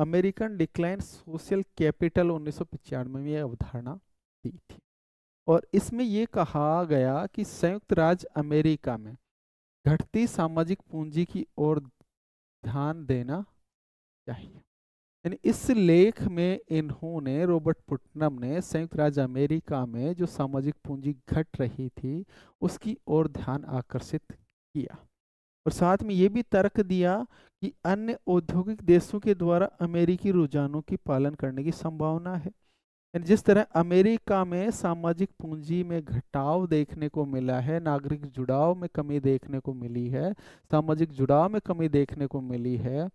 American decline social capital उन्नीस में ये अवधारणा दी थी और इसमें ये कहा गया कि संयुक्त राज्य अमेरिका में घटती सामाजिक पूंजी की ओर ध्यान देना चाहिए यानी इस लेख में इन्होंने रॉबर्ट पुटनम ने संयुक्त राज्य अमेरिका में जो सामाजिक पूंजी घट रही थी उसकी ओर ध्यान आकर्षित किया और साथ में ये भी तर्क दिया कि अन्य औद्योगिक देशों के द्वारा अमेरिकी रुझानों की पालन करने की संभावना है जिस तरह अमेरिका में सामाजिक पूंजी में घटाव देखने को मिला है नागरिक जुड़ाव में कमी देखने को मिली है सामाजिक जुड़ाव में कमी देखने को मिली है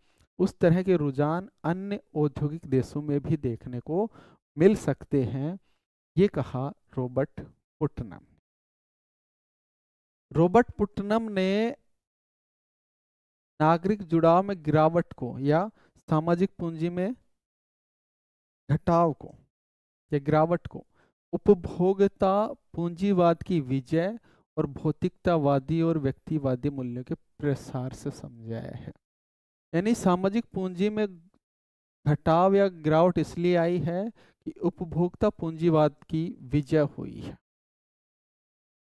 उस तरह के रुझान अन्य औद्योगिक देशों में भी देखने को मिल सकते हैं ये कहा रॉबर्ट पुटनम रॉबर्ट पुटनम ने नागरिक जुड़ाव में गिरावट को या सामाजिक पूंजी में घटाव को या गिरावट को उपभोगता पूंजीवाद की विजय और भौतिकतावादी और व्यक्तिवादी मूल्यों के प्रसार से समझाया है यानी सामाजिक पूंजी में घटाव या गिरावट इसलिए आई है कि उपभोक्ता पूंजीवाद की विजय हुई है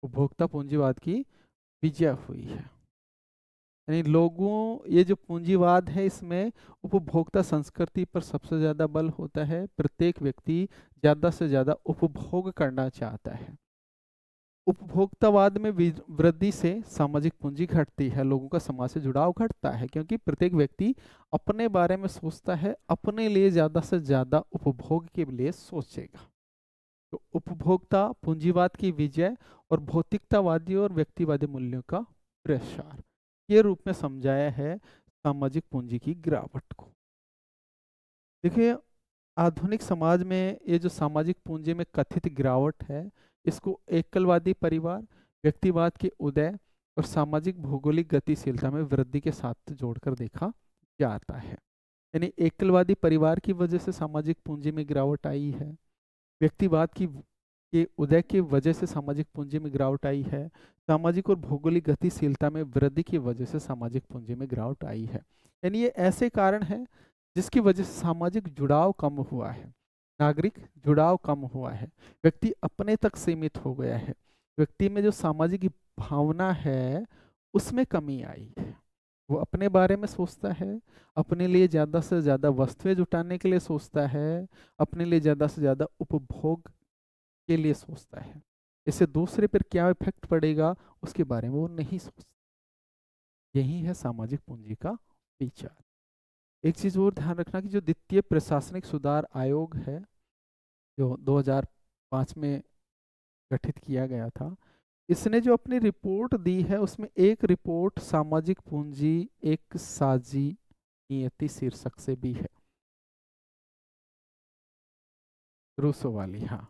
उपभोक्ता पूंजीवाद की विजय हुई है यानी लोगों ये जो पूंजीवाद है इसमें उपभोक्ता संस्कृति पर सबसे ज़्यादा बल होता है प्रत्येक व्यक्ति ज़्यादा से ज़्यादा उपभोग करना चाहता है उपभोक्तावाद में वृद्धि से सामाजिक पूंजी घटती है लोगों का समाज से जुड़ाव घटता है क्योंकि प्रत्येक व्यक्ति अपने बारे में सोचता है अपने लिए ज़्यादा से ज़्यादा उपभोग के लिए सोचेगा तो उपभोक्ता पूंजीवाद की विजय और भौतिकतावादी और व्यक्तिवादी मूल्यों का प्रसार ये रूप में समझाया है सामाजिक पूंजी की गिरावट को देखिए आधुनिक समाज में ये जो सामाजिक पूंजी में कथित गिरावट है इसको एकलवादी परिवार व्यक्तिवाद के उदय और सामाजिक भौगोलिक गतिशीलता में वृद्धि के साथ जोड़कर देखा जाता है यानी एकलवादी परिवार की वजह से सामाजिक पूंजी में गिरावट आई है व्यक्तिवाद की के उदय की वजह से सामाजिक पूंजी में गिरावट आई है सामाजिक और भौगोलिक गतिशीलता में वृद्धि की वजह से सामाजिक पूंजी में गिरावट आई है यानी ये ऐसे कारण हैं जिसकी वजह से सामाजिक जुड़ाव कम हुआ है नागरिक जुड़ाव कम हुआ है व्यक्ति अपने तक सीमित हो गया है व्यक्ति में जो सामाजिक भावना है उसमें कमी आई है वो अपने बारे में सोचता है अपने लिए ज़्यादा से ज़्यादा वस्तुएं जुटाने के लिए सोचता है अपने लिए ज़्यादा से ज़्यादा उपभोग के लिए सोचता है इससे दूसरे पर क्या इफेक्ट पड़ेगा उसके बारे में वो नहीं सोचता यही है सामाजिक पूंजी का विचार एक चीज़ और ध्यान रखना कि जो द्वितीय प्रशासनिक सुधार आयोग है जो 2005 में गठित किया गया था इसने जो अपनी रिपोर्ट दी है उसमें एक रिपोर्ट सामाजिक पूंजी एक साजी नियति शीर्षक से भी है रूसो वाली हाँ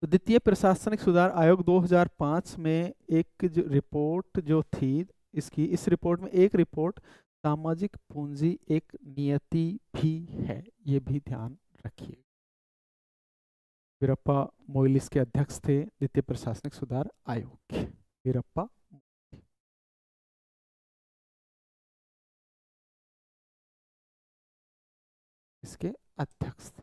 तो द्वितीय प्रशासनिक सुधार आयोग 2005 में एक जो रिपोर्ट जो थी इसकी इस रिपोर्ट में एक रिपोर्ट सामाजिक पूंजी एक नियति भी है ये भी ध्यान रखिए वीरप्पा मोइलिस के अध्यक्ष थे द्वितीय प्रशासनिक सुधार आयोग वीरप्पा इसके अध्यक्ष थे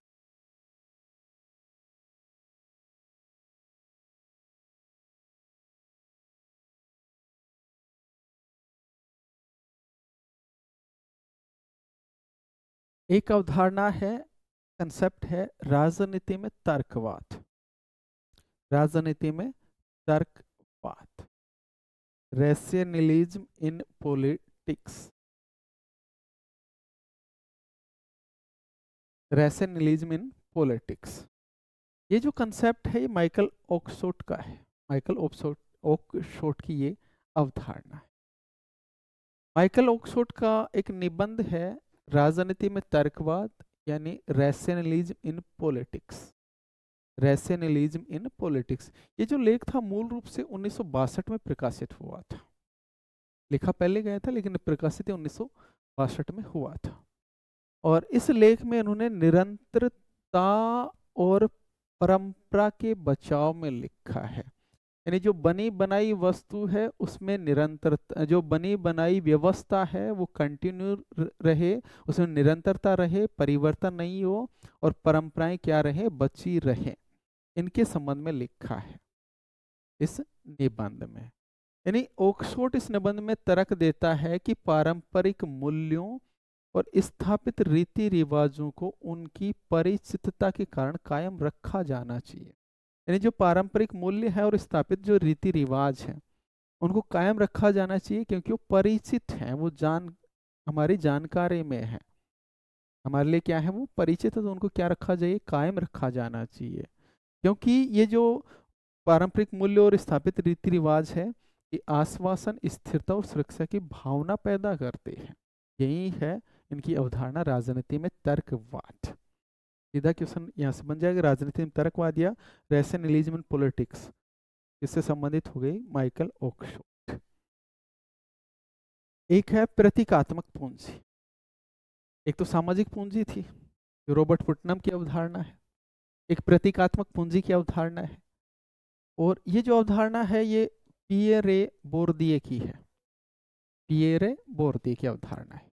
एक अवधारणा है कंसेप्ट है राजनीति में तर्कवाद राजनीति में तर्कवाद rationalism in politics rationalism in politics ये जो कंसेप्ट है ये माइकल ऑक्सोट का है माइकल ऑक्सोट ऑक्सोट की ये अवधारणा है माइकल ऑक्सोट का एक निबंध है राजनीति में तर्कवाद यानी rationalism in politics rationalism in politics ये जो लेख था मूल रूप से उन्नीस में प्रकाशित हुआ था लिखा पहले गया था लेकिन प्रकाशित उन्नीस में हुआ था और इस लेख में उन्होंने निरंतरता और परंपरा के बचाव में लिखा है यानी जो बनी बनाई वस्तु है उसमें निरंतर जो बनी बनाई व्यवस्था है वो कंटिन्यू रहे उसमें निरंतरता रहे परिवर्तन नहीं हो और परंपराएं क्या रहे बची रहे इनके संबंध में लिखा है इस निबंध में यानी ओक्सफोर्ड इस निबंध में तर्क देता है कि पारंपरिक मूल्यों और स्थापित रीति रिवाजों को उनकी परिचितता के कारण कायम रखा जाना चाहिए यानी जो पारंपरिक मूल्य है और स्थापित जो रीति रिवाज है उनको कायम रखा जाना चाहिए क्योंकि वो परिचित हैं वो जान हमारी जानकारी में है हमारे लिए क्या है वो परिचित है तो उनको क्या रखा जाए कायम रखा जाना चाहिए क्योंकि ये जो पारंपरिक मूल्य और स्थापित रीति रिवाज है ये आश्वासन स्थिरता और सुरक्षा की भावना पैदा करते हैं यही है इनकी अवधारणा राजनीति में तर्कवाद सीधा क्वेश्चन यहाँ से बन जाएगा राजनीति में तर्कवाद या रैशनलिज्म इन पॉलिटिक्स इससे संबंधित हो गई माइकल ओक्सो एक है प्रतीकात्मक पूंजी एक तो सामाजिक पूंजी थी जो रॉबर्ट पुटनम की अवधारणा है एक प्रतीकात्मक पूंजी की अवधारणा है और ये जो अवधारणा है ये पियरे बोरदिए की है पियरे बोरदिए की अवधारणा है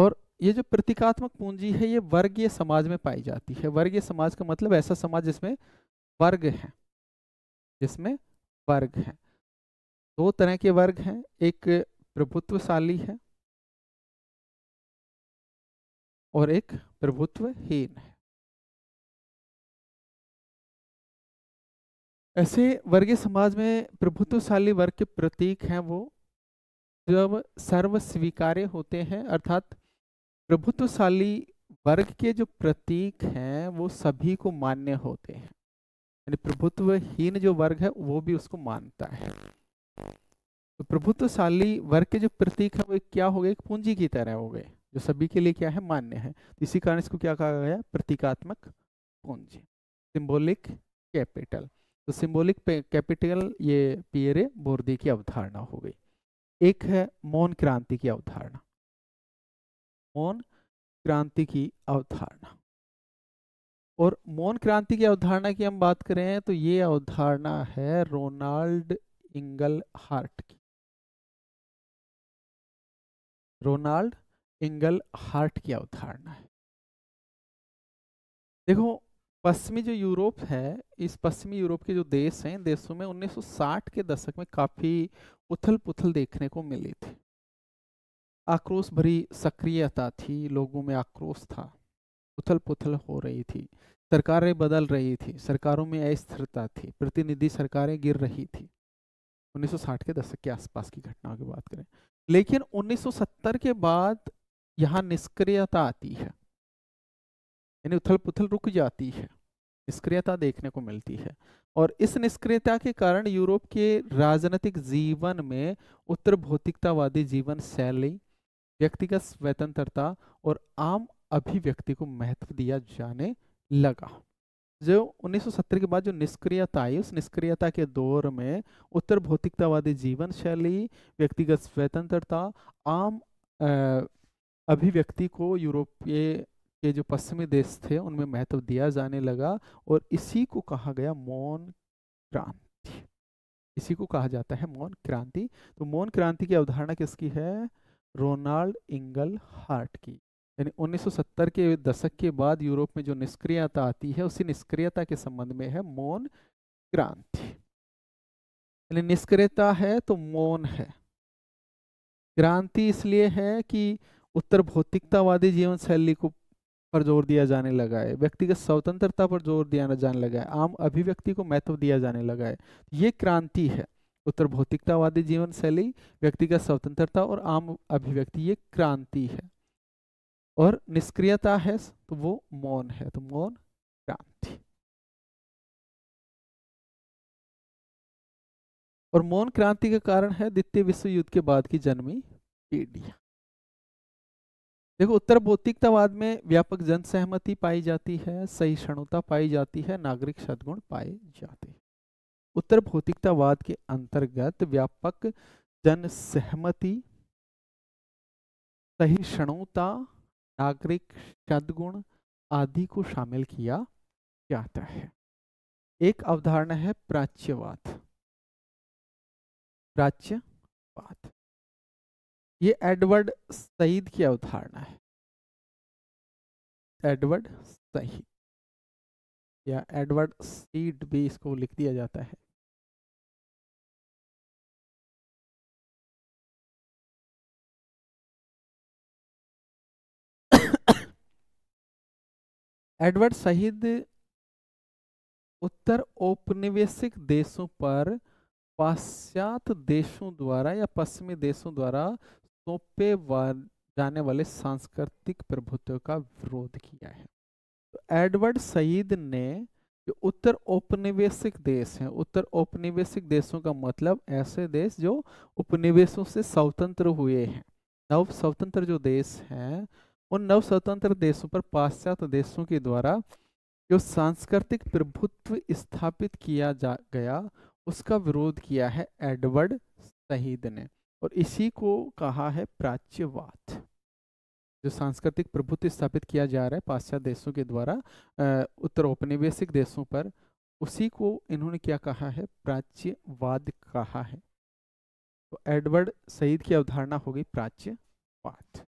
और ये जो प्रतीकात्मक पूंजी है ये वर्गीय समाज में पाई जाती है वर्गीय समाज का मतलब ऐसा समाज जिसमें वर्ग है जिसमें वर्ग है दो तरह के वर्ग हैं एक प्रभुत्वशाली है और एक प्रभुत्वहीन है ऐसे वर्गीय समाज में प्रभुत्वशाली वर्ग के प्रतीक हैं वो जब सर्व स्वीकार्य होते हैं अर्थात प्रभुत्वशाली वर्ग के जो प्रतीक हैं वो सभी को मान्य होते हैं यानी प्रभुत्वहीन जो वर्ग है वो भी उसको मानता है तो प्रभुत्वशाली वर्ग के जो प्रतीक है वो क्या हो गए एक पूंजी की तरह हो गए जो सभी के लिए क्या है मान्य है तो इसी कारण इसको क्या कहा गया प्रतीकात्मक पूंजी सिंबॉलिक कैपिटल तो सिंबॉलिक कैपिटल ये पियरे बोर्दी की अवधारणा हो गई एक है मौन क्रांति की अवधारणा मौन क्रांति की अवधारणा और मौन क्रांति की अवधारणा की हम बात करें तो ये अवधारणा है रोनाल्ड इंगल हार्ट की रोनाल्ड इंगल हार्ट की अवधारणा है देखो पश्चिमी जो यूरोप है इस पश्चिमी यूरोप के जो देश हैं देशों में 1960 के दशक में काफ़ी उथल पुथल देखने को मिली थी आक्रोश भरी सक्रियता थी लोगों में आक्रोश था उथल पुथल हो रही थी सरकारें बदल रही थी सरकारों में अस्थिरता थी प्रतिनिधि सरकारें गिर रही थी 1960 के दशक के आसपास की घटनाओं की बात करें लेकिन 1970 के बाद यहाँ निष्क्रियता आती है यानी उथल पुथल रुक जाती है निष्क्रियता देखने को मिलती है और इस निष्क्रियता के कारण यूरोप के राजनीतिक जीवन में उत्तर भौतिकतावादी जीवन शैली व्यक्तिगत स्वतंत्रता और आम अभिव्यक्ति को महत्व दिया जाने लगा जो 1970 के बाद जो निष्क्रियता आई उस निष्क्रियता के दौर में उत्तर भौतिकतावादी जीवन शैली व्यक्तिगत स्वतंत्रता आम अभिव्यक्ति को यूरोपीय के जो पश्चिमी देश थे उनमें महत्व दिया जाने लगा और इसी को कहा गया मौन क्रांति इसी को कहा जाता है मौन क्रांति तो मौन क्रांति की अवधारणा किसकी है रोनाल्ड इंगल हार्ट की यानी 1970 के दशक के बाद यूरोप में जो निष्क्रियता आती है उसी निष्क्रियता के संबंध में है मौन क्रांति यानी निष्क्रियता है तो मौन है क्रांति इसलिए है कि उत्तर भौतिकतावादी जीवन शैली को पर जोर दिया जाने लगा है व्यक्तिगत स्वतंत्रता पर जोर दिया जाने लगा है आम अभिव्यक्ति को महत्व दिया जाने लगा है ये क्रांति है उत्तर भौतिकतावादी जीवन शैली व्यक्तिगत स्वतंत्रता और आम अभिव्यक्ति ये क्रांति है और निष्क्रियता है तो वो मौन है तो मौन क्रांति और मौन क्रांति का कारण है द्वितीय विश्व युद्ध के बाद की जन्मी पीढ़िया देखो उत्तर भौतिकतावाद में व्यापक जन सहमति पाई जाती है सही क्षणता पाई जाती है नागरिक सदगुण पाए जाते हैं उत्तर भौतिकतावाद के अंतर्गत व्यापक जन सहमति सहिष्णुता नागरिक सदगुण आदि को शामिल किया जाता है एक अवधारणा है प्राच्यवाद प्राच्यवाद ये एडवर्ड सईद की अवधारणा है एडवर्ड सईद या एडवर्ड सीड भी इसको लिख दिया जाता है एडवर्ड शहीद उत्तर औपनिवेशिक देशों पर पाश्चात्य देशों द्वारा या पश्चिमी देशों द्वारा सौंपे जाने वाले सांस्कृतिक प्रभुत्व का विरोध किया है तो एडवर्ड सईद ने जो उत्तर औपनिवेशिक देश हैं उत्तर औपनिवेशिक देशों का मतलब ऐसे देश जो उपनिवेशों से स्वतंत्र हुए हैं नव स्वतंत्र जो देश हैं उन नव स्वतंत्र देशों पर पाश्चात्य देशों के द्वारा जो सांस्कृतिक प्रभुत्व स्थापित किया जा गया उसका विरोध किया है एडवर्ड शहीद ने और इसी को कहा है प्राच्यवाद जो सांस्कृतिक प्रभुत्व स्थापित किया जा रहा है पाश्चात्य देशों के द्वारा उत्तर औपनिवेशिक देशों पर उसी को इन्होंने क्या कहा है प्राच्यवाद कहा है तो एडवर्ड सईद की अवधारणा हो गई प्राच्यवाद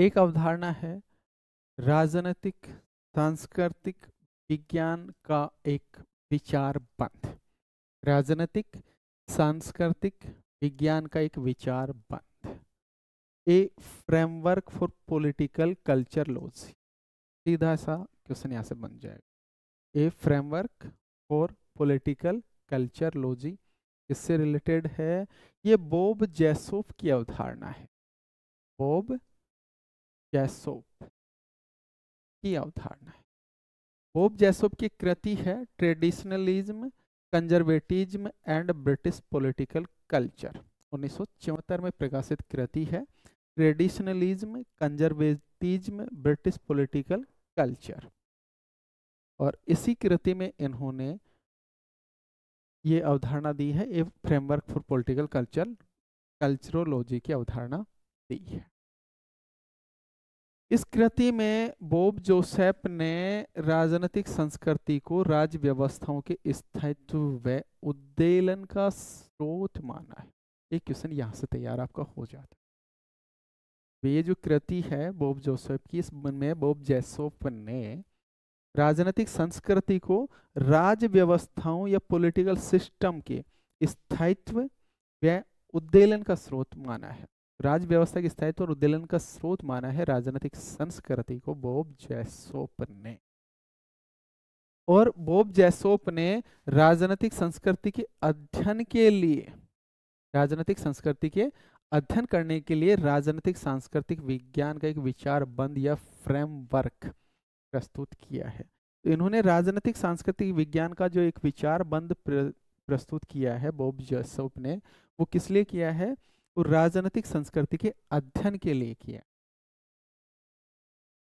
एक अवधारणा है राजनीतिक सांस्कृतिक विज्ञान का एक विचार बंध राजनीतिक सांस्कृतिक विज्ञान का एक विचार बंध a framework for political culturology सीधा सा क्वेश्चन यहाँ से बन जाएगा a framework for political culturology इससे रिलेटेड है ये बॉब जैसोफ की अवधारणा है बॉब जैसोप की अवधारणा है होप जैसोप की कृति है traditionalism conservatism and British political culture उन्नीस में प्रकाशित कृति है traditionalism conservatism British political culture और इसी कृति में इन्होंने ये अवधारणा दी है a framework for political culture culturology की अवधारणा दी है इस कृति में बोब जोसेफ ने राजनीतिक संस्कृति को राज्य व्यवस्थाओं के स्थायित्व व उद्देलन का स्रोत माना है एक क्वेश्चन यहाँ से तैयार आपका हो जाता है ये जो कृति है बोब जोसेफ की इस में बोब जैसोफ ने राजनीतिक संस्कृति को राज्य व्यवस्थाओं या पॉलिटिकल सिस्टम के स्थायित्व व उद्देलन का स्रोत माना है राज्य व्यवस्था के स्थायित्व और उद्देलन का स्रोत माना है राजनीतिक संस्कृति को बोब जैसोप ने और बोब जैसोप ने राजनीतिक संस्कृति के अध्ययन के लिए राजनीतिक संस्कृति के अध्ययन करने के लिए राजनीतिक सांस्कृतिक विज्ञान का एक विचार बंद या फ्रेमवर्क प्रस्तुत किया है तो इन्होंने राजनीतिक सांस्कृतिक विज्ञान का जो एक विचार बंद प्रस्तुत किया है बोब जैसोप ने वो किस लिए किया है को राजनीतिक संस्कृति के अध्ययन के लिए किया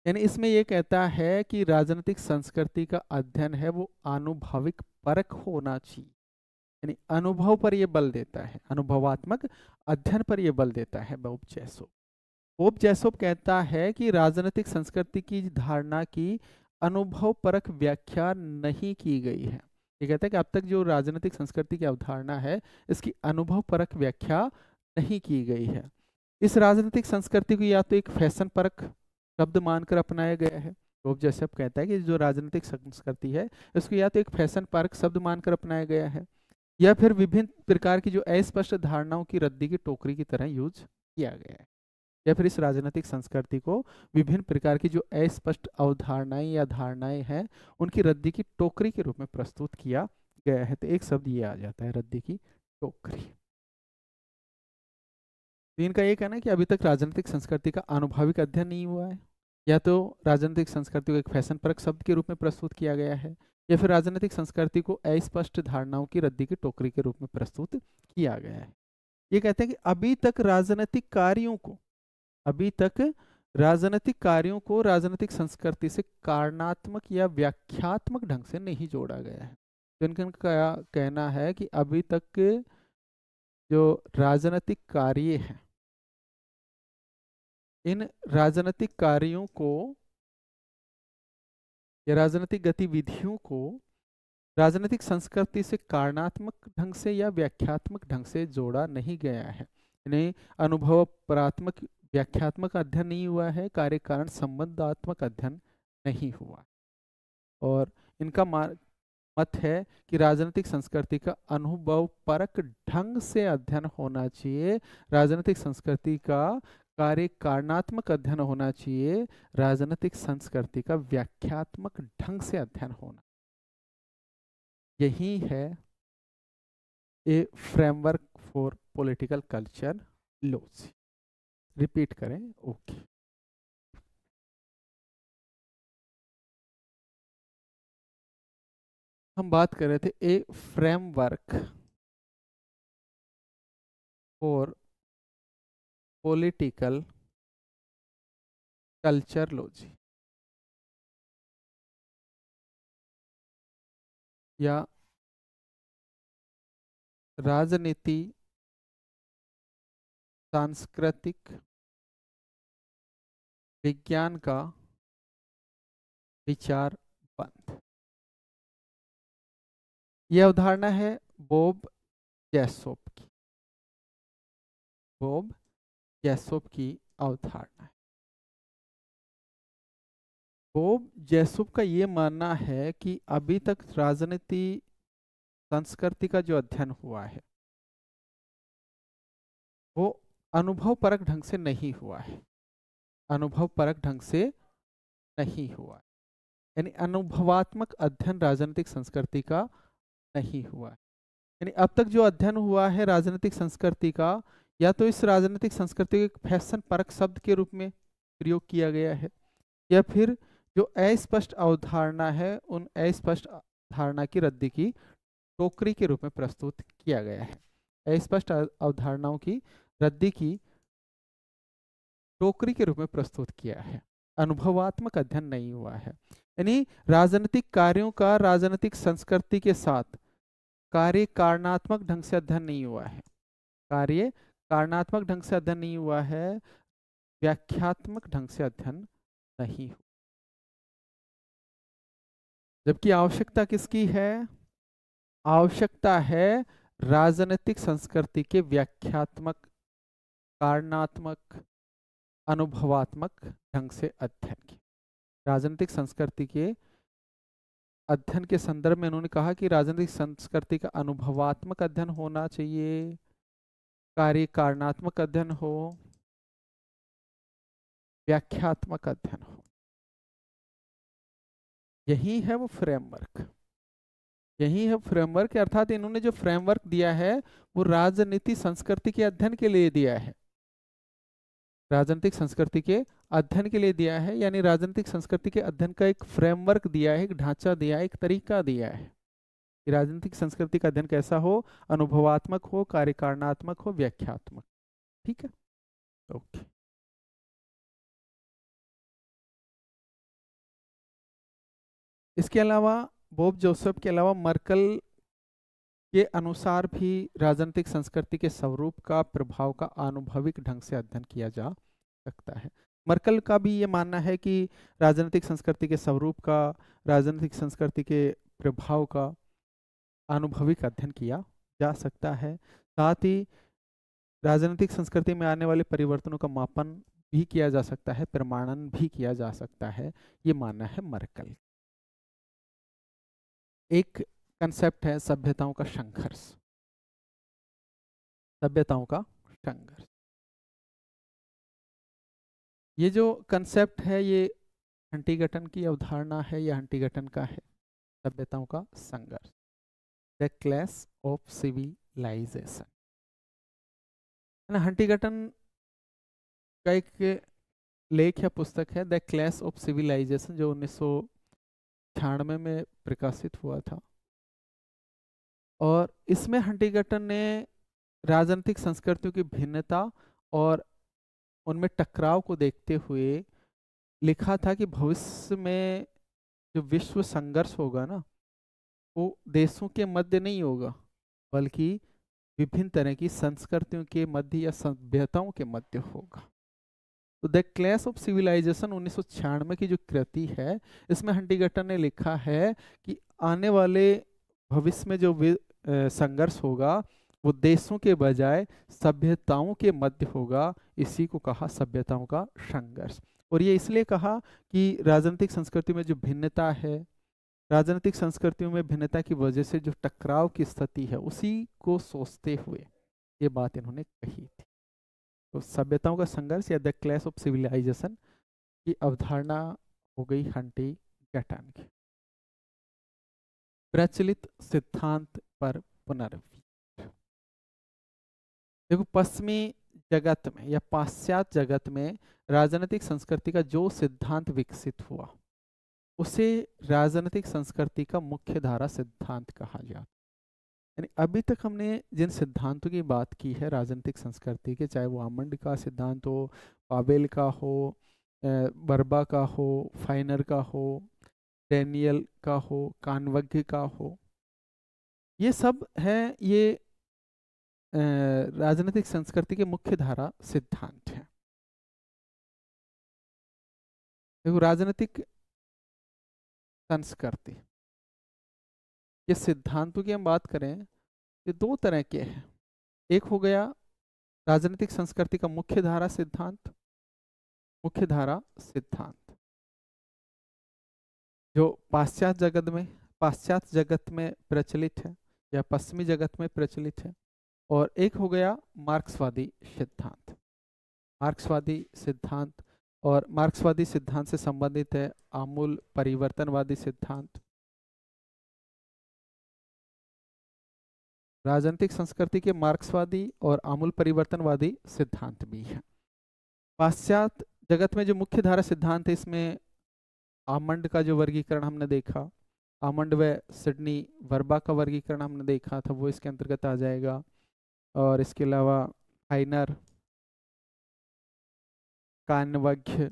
यानी इसमें यह कहता है कि राजनीतिक संस्कृति का अध्ययन है वो अनुभविक परक होना चाहिए यानी अनुभव पर यह बल देता है अनुभवात्मक अध्ययन पर यह बल देता है बोब जैसो ओप जैसोप कहता है कि राजनीतिक संस्कृति की धारणा की अनुभव परक व्याख्या नहीं की गई है ये कहता है कि अब तक जो राजनीतिक संस्कृति की अवधारणा है इसकी अनुभव परक व्याख्या नहीं की गई है इस राजनीतिक संस्कृति को या तो एक फैशन परक शब्द मानकर अपनाया गया है रोब तो जैसे कहता है कि जो राजनीतिक संस्कृति है इसको या तो एक फैशन पार्क शब्द मानकर अपनाया गया है या फिर विभिन्न प्रकार की जो अस्पष्ट धारणाओं की रद्दी की टोकरी की तरह यूज किया गया है या फिर इस राजनीतिक संस्कृति को विभिन्न प्रकार की जो अस्पष्ट अवधारणाएं या धारणाएं हैं उनकी रद्दी की टोकरी के रूप में प्रस्तुत किया गया है तो एक शब्द ये आ जाता है रद्दी की टोकरी तो इनका ये कहना है कि अभी तक राजनीतिक संस्कृति का आनुभाविक अध्ययन नहीं हुआ है या तो राजनीतिक संस्कृति को एक फैशन परक शब्द के रूप में प्रस्तुत किया गया है या फिर राजनीतिक संस्कृति को अस्पष्ट धारणाओं की रद्दी की टोकरी के रूप में प्रस्तुत किया गया है ये कहते हैं कि अभी तक राजनीतिक कार्यों को अभी तक राजनीतिक कार्यों को राजनीतिक संस्कृति से कारणात्मक या व्याख्यात्मक ढंग से नहीं जोड़ा गया है तो इनका कहना है कि अभी तक जो राजनीतिक कार्य हैं इन राजनीतिक कार्यों को या राजनीतिक गतिविधियों को राजनीतिक संस्कृति से कारणात्मक ढंग से या व्याख्यात्मक ढंग से जोड़ा नहीं गया है इन्हें अनुभव परात्मक व्याख्यात्मक अध्ययन नहीं हुआ है कार्य कारण संबंधात्मक अध्ययन नहीं हुआ और इनका मत है कि राजनीतिक संस्कृति का अनुभव परक ढंग से अध्ययन होना चाहिए राजनीतिक संस्कृति का कार्य कारणात्मक अध्ययन होना चाहिए राजनीतिक संस्कृति का व्याख्यात्मक ढंग से अध्ययन होना यही है a framework for political culturology repeat करें ओके okay. हम बात कर रहे थे a framework for political culturology या राजनीति सांस्कृतिक विज्ञान का विचार बंद यह अवधारणा है बोब जैसोप की बोब जैसोप की अवधारणा है बोब जैसोप का ये मानना है कि अभी तक राजनीति संस्कृति का जो अध्ययन हुआ है वो अनुभव परक ढंग से नहीं हुआ है अनुभव परक ढंग से नहीं हुआ यानी अनुभवात्मक अध्ययन राजनीतिक संस्कृति का नहीं हुआ है यानी अब तक जो अध्ययन हुआ है राजनीतिक संस्कृति का या तो इस राजनीतिक संस्कृति को फैशन परक शब्द के रूप में प्रयोग किया गया है या फिर जो अस्पष्ट अवधारणा है उन अस्पष्ट धारणा की रद्दी की टोकरी के रूप में प्रस्तुत किया गया है अस्पष्ट अवधारणाओं की रद्दी की टोकरी के रूप में प्रस्तुत किया है अनुभवात्मक अध्ययन नहीं हुआ है यानी राजनीतिक कार्यों का राजनीतिक संस्कृति के साथ कार्य कारणात्मक ढंग से अध्ययन नहीं हुआ है कार्य कारणात्मक ढंग से अध्ययन नहीं हुआ है व्याख्यात्मक ढंग से अध्ययन नहीं हुआ जबकि आवश्यकता किसकी है आवश्यकता है राजनीतिक संस्कृति के व्याख्यात्मक कारणात्मक अनुभवात्मक ढंग से अध्ययन की राजनीतिक संस्कृति के अध्ययन के संदर्भ में उन्होंने कहा कि राजनीतिक संस्कृति का अनुभवात्मक अध्ययन होना चाहिए कार्य कारणात्मक अध्ययन हो व्याख्यात्मक अध्ययन हो यही है वो फ्रेमवर्क यही है फ्रेमवर्क अर्थात इन्होंने जो फ्रेमवर्क दिया है वो राजनीति संस्कृति के अध्ययन के लिए दिया है राजनीतिक संस्कृति के अध्ययन के लिए दिया है यानी राजनीतिक संस्कृति के अध्ययन का एक फ्रेमवर्क दिया है एक ढांचा दिया है एक तरीका दिया है राजनीतिक संस्कृति का अध्ययन कैसा हो अनुभवात्मक हो कार्यकारणात्मक हो व्याख्यात्मक ठीक है ओके इसके अलावा बोब जोसेफ के अलावा मर्कल के अनुसार भी राजनीतिक संस्कृति के स्वरूप का प्रभाव का आनुभविक ढंग से अध्ययन किया जा सकता है मर्कल का भी ये मानना है कि राजनीतिक संस्कृति के स्वरूप का राजनीतिक संस्कृति के प्रभाव का आनुभविक अध्ययन किया जा सकता है साथ ही राजनीतिक संस्कृति में आने वाले परिवर्तनों का मापन भी किया जा सकता है प्रमाणन भी किया जा सकता है ये मानना है मर्कल एक कंसेप्ट है सभ्यताओं का संघर्ष सभ्यताओं का संघर्ष ये जो कंसेप्ट है ये हंटीगटन की अवधारणा है या हंटीगटन का है सभ्यताओं का संघर्ष द क्लैश ऑफ सिविलाइजेशन है ना का एक लेख या पुस्तक है द क्लैश ऑफ सिविलाइजेशन जो उन्नीस सौ छियानवे में प्रकाशित हुआ था और इसमें हंटिगटन ने राजनीतिक संस्कृतियों की भिन्नता और उनमें टकराव को देखते हुए लिखा था कि भविष्य में जो विश्व संघर्ष होगा ना वो देशों के मध्य नहीं होगा बल्कि विभिन्न तरह की संस्कृतियों के मध्य या सभ्यताओं के मध्य होगा तो द क्लैश ऑफ सिविलाइजेशन उन्नीस सौ की जो कृति है इसमें हंटिगटन ने लिखा है कि आने वाले भविष्य में जो संघर्ष होगा वो देशों के बजाय सभ्यताओं के मध्य होगा इसी को कहा सभ्यताओं का संघर्ष और ये इसलिए कहा कि राजनीतिक संस्कृति में जो भिन्नता है राजनीतिक संस्कृतियों में भिन्नता की वजह से जो टकराव की स्थिति है उसी को सोचते हुए ये बात इन्होंने कही थी तो सभ्यताओं का संघर्ष या द क्लैश ऑफ सिविलाइजेशन की अवधारणा हो गई हंटी गटन की प्रचलित सिद्धांत पर पुनर्वीर देखो पश्चिमी जगत में या पाश्चात जगत में राजनीतिक संस्कृति का जो सिद्धांत विकसित हुआ उसे राजनीतिक संस्कृति का मुख्य धारा सिद्धांत कहा जाता यानी अभी तक हमने जिन सिद्धांतों की बात की है राजनीतिक संस्कृति के चाहे वो आमंड का सिद्धांत हो पावेल का हो बर्बा का हो फाइनर का हो डेनियल का हो कानवज्ञ का हो ये सब है ये राजनीतिक संस्कृति के मुख्य धारा सिद्धांत हैं देखो राजनीतिक संस्कृति ये सिद्धांतों की हम बात करें ये दो तरह के हैं एक हो गया राजनीतिक संस्कृति का मुख्य धारा सिद्धांत मुख्य धारा सिद्धांत जो पाश्चात्य जगत में पाश्चात्य जगत में प्रचलित है या पश्चिमी जगत में प्रचलित है और एक हो गया मार्क्सवादी सिद्धांत मार्क्सवादी सिद्धांत और मार्क्सवादी सिद्धांत से संबंधित है आमूल परिवर्तनवादी सिद्धांत राजनीतिक संस्कृति के मार्क्सवादी और आमूल परिवर्तनवादी सिद्धांत भी है पाश्चात्य जगत में जो मुख्य धारा सिद्धांत है इसमें आमंड का जो वर्गीकरण हमने देखा आमंड व सिडनी वर्बा का वर्गीकरण हमने देखा था वो इसके अंतर्गत आ जाएगा और इसके अलावा हाइनर कानवघ्य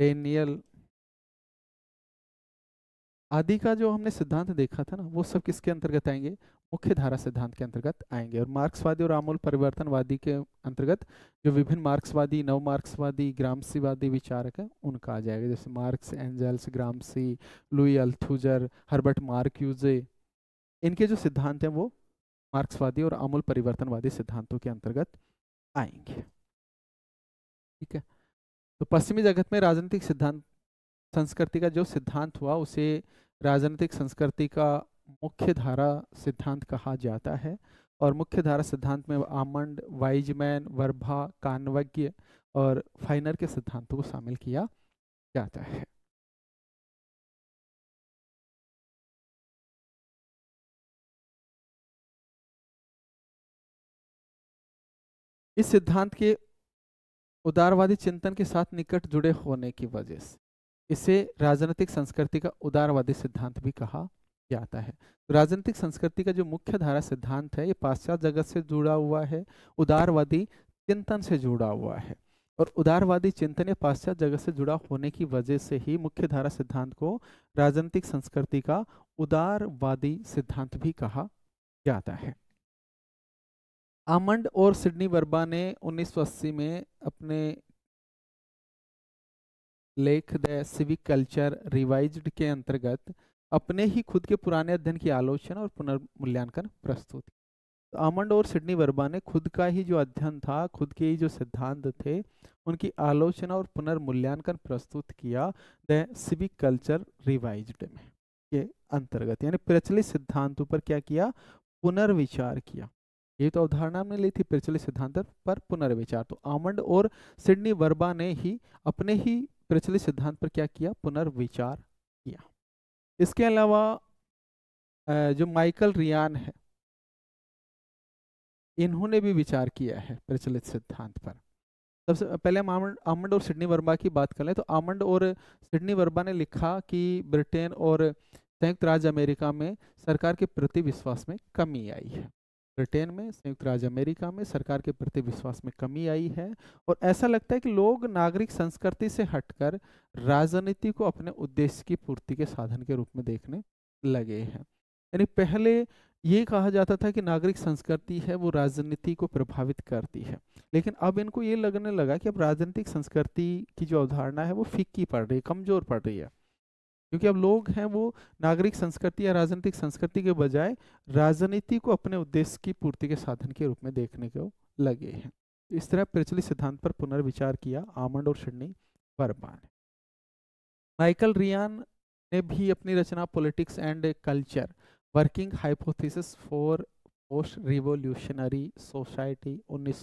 डेनियल आदि का जो हमने सिद्धांत देखा था ना वो सब किसके अंतर्गत आएंगे मुख्य धारा सिद्धांत के अंतर्गत आएंगे और मार्क्सवादी और आमूल परिवर्तनवादी के अंतर्गत जो विभिन्न मार्क्सवादी नव मार्क्सवादी ग्रामसीवादी विचारक है उनका आ जाएगा जैसे Marx Engels Gramsci Louis Althusser Herbert Marcuse इनके जो सिद्धांत हैं वो मार्क्सवादी और आमूल परिवर्तनवादी सिद्धांतों के अंतर्गत आएंगे ठीक है तो पश्चिमी जगत में राजनीतिक सिद्धांत संस्कृति का जो सिद्धांत हुआ उसे राजनीतिक संस्कृति का मुख्य धारा सिद्धांत कहा जाता है और मुख्य धारा सिद्धांत में आमंड वाइजमैन वर्भा कानवज्ञ और फाइनर के सिद्धांतों को शामिल किया जाता है इस सिद्धांत के उदारवादी चिंतन के साथ निकट जुड़े होने की वजह से इसे राजनीतिक संस्कृति का उदारवादी सिद्धांत भी कहा जाता है तो राजनीतिक संस्कृति का जो मुख्य धारा सिद्धांत है ये पाश्चात्य जगत से जुड़ा हुआ है उदारवादी चिंतन से जुड़ा हुआ है और उदारवादी चिंतन या पाश्चात्य जगत से जुड़ा होने की वजह से ही मुख्य धारा सिद्धांत को राजनीतिक संस्कृति का उदारवादी सिद्धांत भी कहा जाता है आमंड और सिडनी वर्बा ने 1980 में अपने लेख द सिविक कल्चर रिवाइज्ड के अंतर्गत अपने ही खुद के पुराने अध्ययन की आलोचना और पुनर्मूल्यांकन प्रस्तुत तो आमंड और सिडनी वर्मा ने खुद का ही जो अध्ययन था खुद के ही जो सिद्धांत थे उनकी आलोचना और पुनर्मूल्यांकन प्रस्तुत किया द सिविक कल्चर रिवाइज में के अंतर्गत यानी प्रचलित सिद्धांतों पर क्या किया पुनर्विचार किया ये तो अवधारणा में ली थी प्रचलित सिद्धांत पर पुनर्विचार तो आमंड और सिडनी वर्मा ने ही अपने ही प्रचलित सिद्धांत पर क्या किया पुनर्विचार किया इसके अलावा जो माइकल रियान है इन्होंने भी विचार किया है प्रचलित सिद्धांत पर सबसे पहले हम आमंड आमंड और सिडनी वर्मा की बात कर लें तो आमंड और सिडनी वर्मा ने लिखा कि ब्रिटेन और संयुक्त राज्य अमेरिका में सरकार के प्रति विश्वास में कमी आई है ब्रिटेन में संयुक्त राज्य अमेरिका में सरकार के प्रति विश्वास में कमी आई है और ऐसा लगता है कि लोग नागरिक संस्कृति से हटकर राजनीति को अपने उद्देश्य की पूर्ति के साधन के रूप में देखने लगे हैं यानी पहले ये कहा जाता था कि नागरिक संस्कृति है वो राजनीति को प्रभावित करती है लेकिन अब इनको ये लगने लगा कि अब राजनीतिक संस्कृति की जो अवधारणा है वो फिक्की पड़ रही है कमज़ोर पड़ रही है क्योंकि अब लोग हैं वो नागरिक संस्कृति या राजनीतिक संस्कृति के बजाय राजनीति को अपने उद्देश्य की पूर्ति के साधन के रूप में देखने को लगे हैं इस तरह प्रचलित सिद्धांत पर पुनर्विचार किया आमंड और शिडनी वर्मा ने माइकल रियान ने भी अपनी रचना politics and culture working hypothesis for post revolutionary society उन्नीस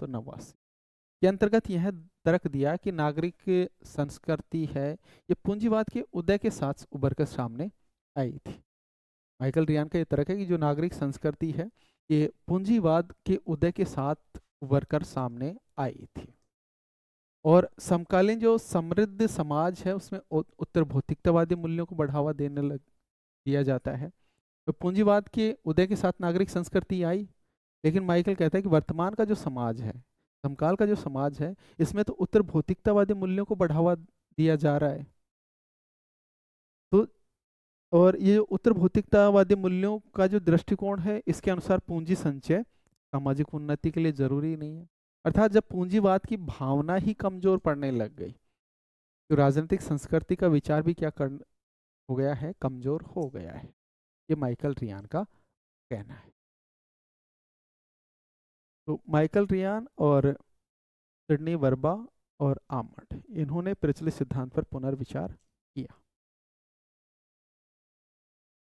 के अंतर्गत यह तर्क दिया कि नागरिक संस्कृति है ये पूंजीवाद के उदय के साथ उभर कर सामने आई थी माइकल रियान का ये तर्क है कि जो नागरिक संस्कृति है ये पूंजीवाद के उदय के साथ उभर कर सामने आई थी और समकालीन जो समृद्ध समाज है उसमें उत्तर भौतिकतावादी मूल्यों को बढ़ावा देने लग दिया जाता है तो पूंजीवाद के उदय के साथ नागरिक संस्कृति आई लेकिन माइकल कहता है कि वर्तमान का जो समाज है धमकाल का जो समाज है इसमें तो उत्तर भौतिकतावादी मूल्यों को बढ़ावा दिया जा रहा है तो और ये जो उत्तर भौतिकतावादी मूल्यों का जो दृष्टिकोण है इसके अनुसार पूंजी संचय सामाजिक उन्नति के लिए जरूरी नहीं है अर्थात जब पूंजीवाद की भावना ही कमजोर पड़ने लग गई तो राजनीतिक संस्कृति का विचार भी क्या कर हो गया है कमजोर हो गया है ये माइकल रियान का कहना है तो माइकल रियान और सिडनी वर्बा और आमंड इन्होंने प्रचलित सिद्धांत पर पुनर्विचार किया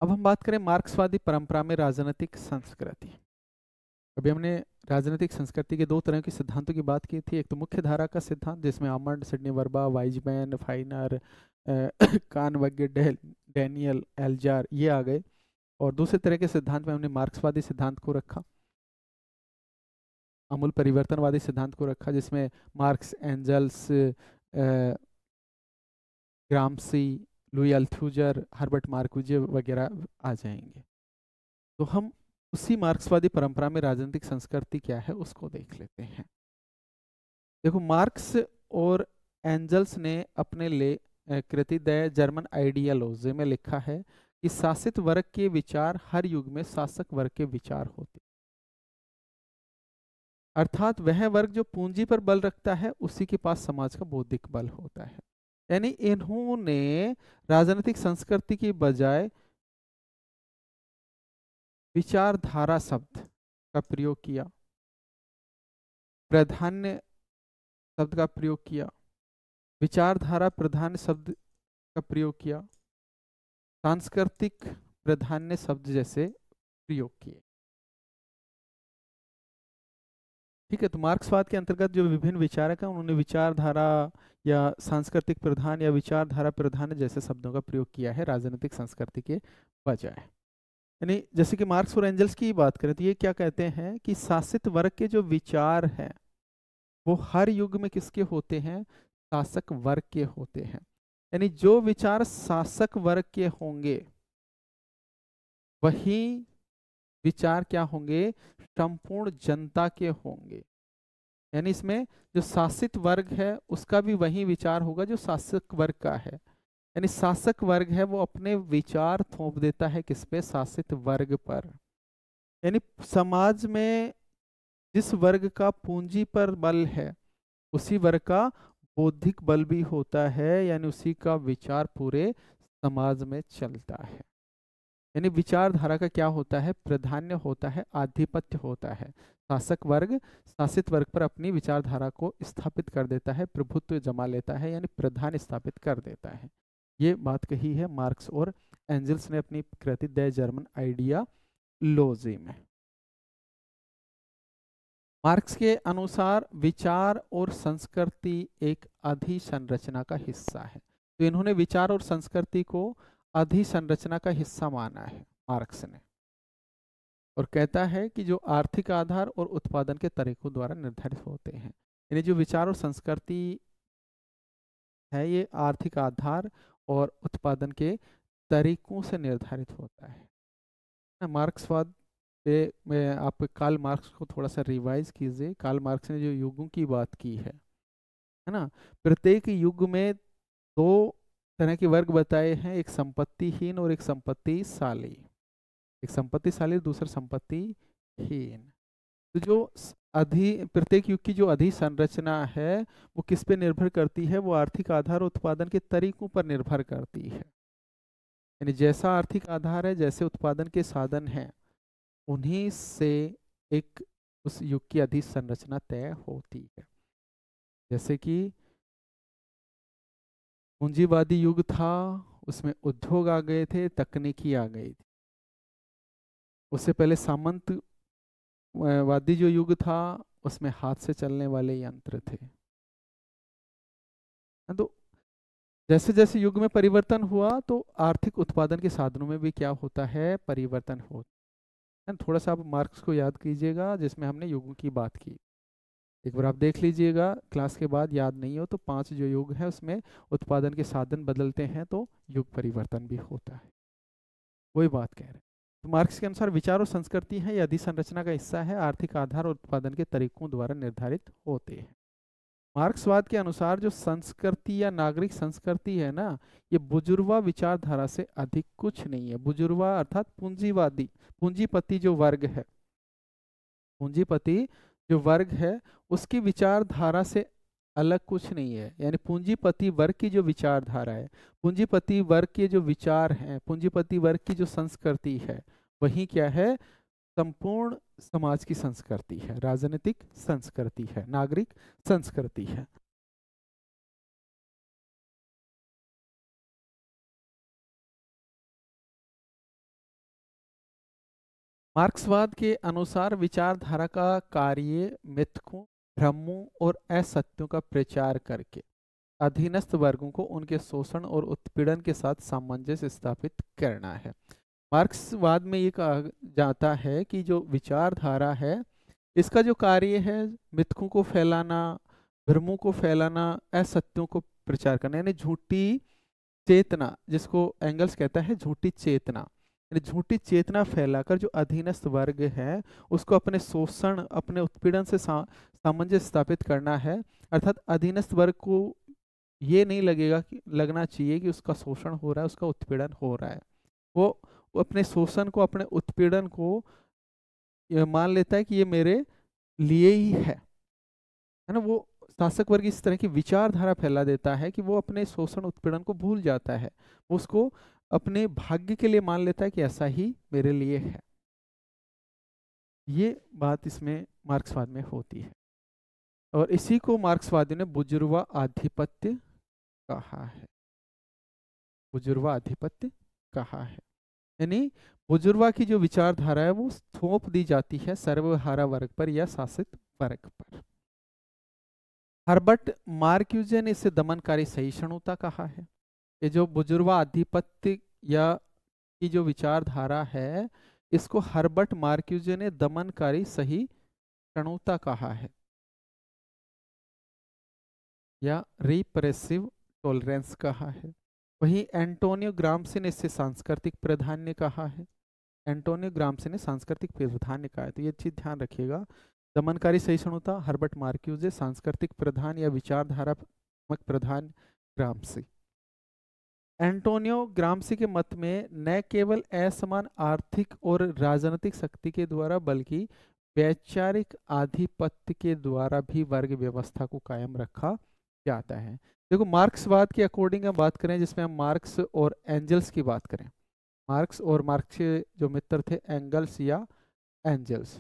अब हम बात करें मार्क्सवादी परंपरा में राजनीतिक संस्कृति अभी हमने राजनीतिक संस्कृति के दो तरह के सिद्धांतों की बात की थी एक तो मुख्य धारा का सिद्धांत जिसमें Almond Sidney Verba Wiseman Finer कानवज्ञ डेल डैनियल एल्जार ये आ गए और दूसरे तरह के सिद्धांत में हमने मार्क्सवादी सिद्धांत को रखा अमूल परिवर्तनवादी सिद्धांत को रखा जिसमें Marx Engels Gramsci Louis Althusser Herbert Marcuse वगैरह आ जाएंगे तो हम उसी मार्क्सवादी परंपरा में राजनीतिक संस्कृति क्या है उसको देख लेते हैं देखो मार्क्स और एंजल्स ने अपने ले कृति दया जर्मन आइडियालोजे में लिखा है कि शासित वर्ग के विचार हर युग में शासक वर्ग के विचार होते अर्थात वह वर्ग जो पूंजी पर बल रखता है उसी के पास समाज का बौद्धिक बल होता है यानी इन्होंने राजनीतिक संस्कृति की बजाय विचारधारा शब्द का प्रयोग किया प्राधान्य शब्द का प्रयोग किया विचारधारा प्रधान शब्द का प्रयोग किया सांस्कृतिक प्राधान्य शब्द जैसे प्रयोग किए ठीक है तो मार्क्सवाद के अंतर्गत जो विभिन्न विचारक हैं उन्होंने विचारधारा या सांस्कृतिक प्रधान या विचारधारा प्रधान जैसे शब्दों का प्रयोग किया है राजनीतिक संस्कृति के बजाय यानी जैसे कि मार्क्स और एंजल्स की बात करें तो ये क्या कहते हैं कि शासित वर्ग के जो विचार हैं वो हर युग में किसके होते हैं शासक वर्ग के होते हैं यानी जो विचार शासक वर्ग के होंगे वही विचार क्या होंगे संपूर्ण जनता के होंगे यानी इसमें जो शासित वर्ग है उसका भी वही विचार होगा जो शासक वर्ग का है यानी शासक वर्ग है वो अपने विचार थोप देता है किस पे शासित वर्ग पर यानी समाज में जिस वर्ग का पूंजी पर बल है उसी वर्ग का बौद्धिक बल भी होता है यानी उसी का विचार पूरे समाज में चलता है यानी विचारधारा का क्या होता है प्राधान्य होता है आधिपत्य होता है शासक वर्ग शासित वर्ग पर अपनी विचारधारा को स्थापित कर देता है प्रभुत्व जमा लेता है यानी प्रधान स्थापित कर देता है ये बात कही है मार्क्स और एंजल्स ने अपनी कृति द जर्मन आइडिया लोजी में मार्क्स के अनुसार विचार और संस्कृति एक अधिसंरचना का हिस्सा है तो इन्होंने विचार और संस्कृति को अधिसंरचना का हिस्सा माना है मार्क्स ने और कहता है कि जो आर्थिक आधार और उत्पादन के तरीकों द्वारा निर्धारित होते हैं यानी जो विचार और संस्कृति है ये आर्थिक आधार और उत्पादन के तरीकों से निर्धारित होता है मार्क्सवाद पे मैं आप काल मार्क्स को थोड़ा सा रिवाइज कीजिए काल मार्क्स ने जो युगों की बात की है है ना प्रत्येक युग में दो तरह के वर्ग बताए हैं एक संपत्तिहीन और एक संपत्तिशाली एक संपत्तिशाली दूसरा संपत्तिहीन तो जो अधि प्रत्येक युग की जो अधि संरचना है वो किस पे निर्भर करती है वो आर्थिक आधार उत्पादन के तरीकों पर निर्भर करती है यानी जैसा आर्थिक आधार है जैसे उत्पादन के साधन हैं उन्हीं से एक उस युग की अधि संरचना तय होती है जैसे कि पूंजीवादी युग था उसमें उद्योग आ गए थे तकनीकी आ गई थी उससे पहले सामंत वादी जो युग था उसमें हाथ से चलने वाले यंत्र थे हाँ, तो जैसे जैसे युग में परिवर्तन हुआ तो आर्थिक उत्पादन के साधनों में भी क्या होता है परिवर्तन हो हाँ, थोड़ा सा आप मार्क्स को याद कीजिएगा जिसमें हमने युगों की बात की एक बार आप देख लीजिएगा क्लास के बाद याद नहीं हो तो पांच जो युग है उसमें उत्पादन के साधन बदलते हैं तो युग परिवर्तन भी होता है वही बात कह रहे हैं तो मार्क्स के अनुसार विचार और संस्कृति है यह अधिसंरचना का हिस्सा है आर्थिक आधार और उत्पादन के तरीकों द्वारा निर्धारित होते हैं मार्क्सवाद के अनुसार जो संस्कृति या नागरिक संस्कृति है ना ये बुजुर्वा विचारधारा से अधिक कुछ नहीं है बुजुर्वा अर्थात पूंजीवादी पूंजीपति जो वर्ग है पूंजीपति जो वर्ग है उसकी विचारधारा से अलग कुछ नहीं है यानी पूंजीपति वर्ग की जो विचारधारा है पूंजीपति वर्ग के जो विचार हैं पूंजीपति वर्ग की जो संस्कृति है वही क्या है संपूर्ण समाज की संस्कृति है राजनीतिक संस्कृति है नागरिक संस्कृति है मार्क्सवाद के अनुसार विचारधारा का कार्य मिथकों भ्रमों और असत्यों का प्रचार करके अधीनस्थ वर्गों को उनके शोषण और उत्पीड़न के साथ सामंजस्य स्थापित करना है मार्क्सवाद में ये कहा जाता है कि जो विचारधारा है इसका जो कार्य है मिथकों को फैलाना भ्रमों को फैलाना असत्यों को प्रचार करना यानी झूठी चेतना जिसको एंगल्स कहता है झूठी चेतना झूठी चेतना फैलाकर जो अधीनस्थ वर्ग है उसको अपने शोषण अपने उत्पीड़न से सामंजस्य स्थापित करना है अर्थात अधीनस्थ वर्ग को ये नहीं लगेगा कि लगना चाहिए कि उसका शोषण हो रहा है उसका उत्पीड़न हो रहा है वो अपने शोषण को अपने उत्पीड़न को मान लेता है कि ये मेरे लिए ही है है ना वो शासक वर्ग इस तरह की विचारधारा फैला देता है कि वो अपने शोषण उत्पीड़न को भूल जाता है उसको अपने भाग्य के लिए मान लेता है कि ऐसा ही मेरे लिए है ये बात इसमें मार्क्सवाद में होती है और इसी को मार्क्सवादियों ने बुजुर्वा आधिपत्य कहा है बुजुर्वा आधिपत्य कहा है यानी बुजुर्वा की जो विचारधारा है वो थोप दी जाती है सर्वहारा वर्ग पर या शासित वर्ग पर हर्बर्ट मार्क्यूजे ने इसे दमनकारी सहिष्णुता कहा है ये जो बुजुर्वा आधिपत्य या की जो विचारधारा है इसको हर्बर्ट मार्क्यूजे ने दमनकारी सही प्रणुता कहा है या रिप्रेसिव टॉलरेंस कहा है वहीं एंटोनियो ग्रामसी ने इससे सांस्कृतिक प्राधान्य कहा है एंटोनियो ग्रामसी ने सांस्कृतिक प्राधान्य कहा है तो ये चीज ध्यान रखिएगा दमनकारी सही सणुता हर्बर्ट मार्क्यूजे सांस्कृतिक प्रधान या विचारधारात्मक प्रधान ग्रामसी एंटोनियो ग्रामसी के मत में न केवल असमान आर्थिक और राजनीतिक शक्ति के द्वारा बल्कि वैचारिक आधिपत्य के द्वारा भी वर्ग व्यवस्था को कायम रखा जाता है देखो मार्क्सवाद के अकॉर्डिंग हम बात करें जिसमें हम मार्क्स और एंजल्स की बात करें मार्क्स और मार्क्स के जो मित्र थे एंगल्स या एंजल्स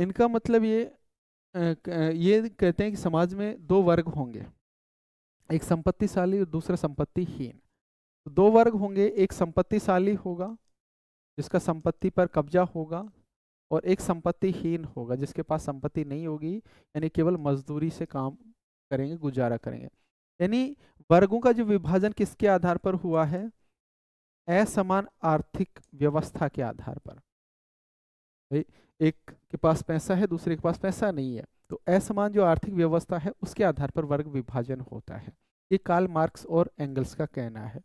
इनका मतलब ये ये कहते हैं कि समाज में दो वर्ग होंगे एक संपत्तिशाली और दूसरा संपत्तिहीन तो दो वर्ग होंगे एक संपत्तिशाली होगा जिसका संपत्ति पर कब्जा होगा और एक संपत्तिहीन होगा जिसके पास संपत्ति नहीं होगी यानी केवल मजदूरी से काम करेंगे गुजारा करेंगे यानी वर्गों का जो विभाजन किसके आधार पर हुआ है असमान आर्थिक व्यवस्था के आधार पर एक के पास पैसा है दूसरे के पास पैसा नहीं है तो असमान जो आर्थिक व्यवस्था है उसके आधार पर वर्ग विभाजन होता है ये काल मार्क्स और एंगल्स का कहना है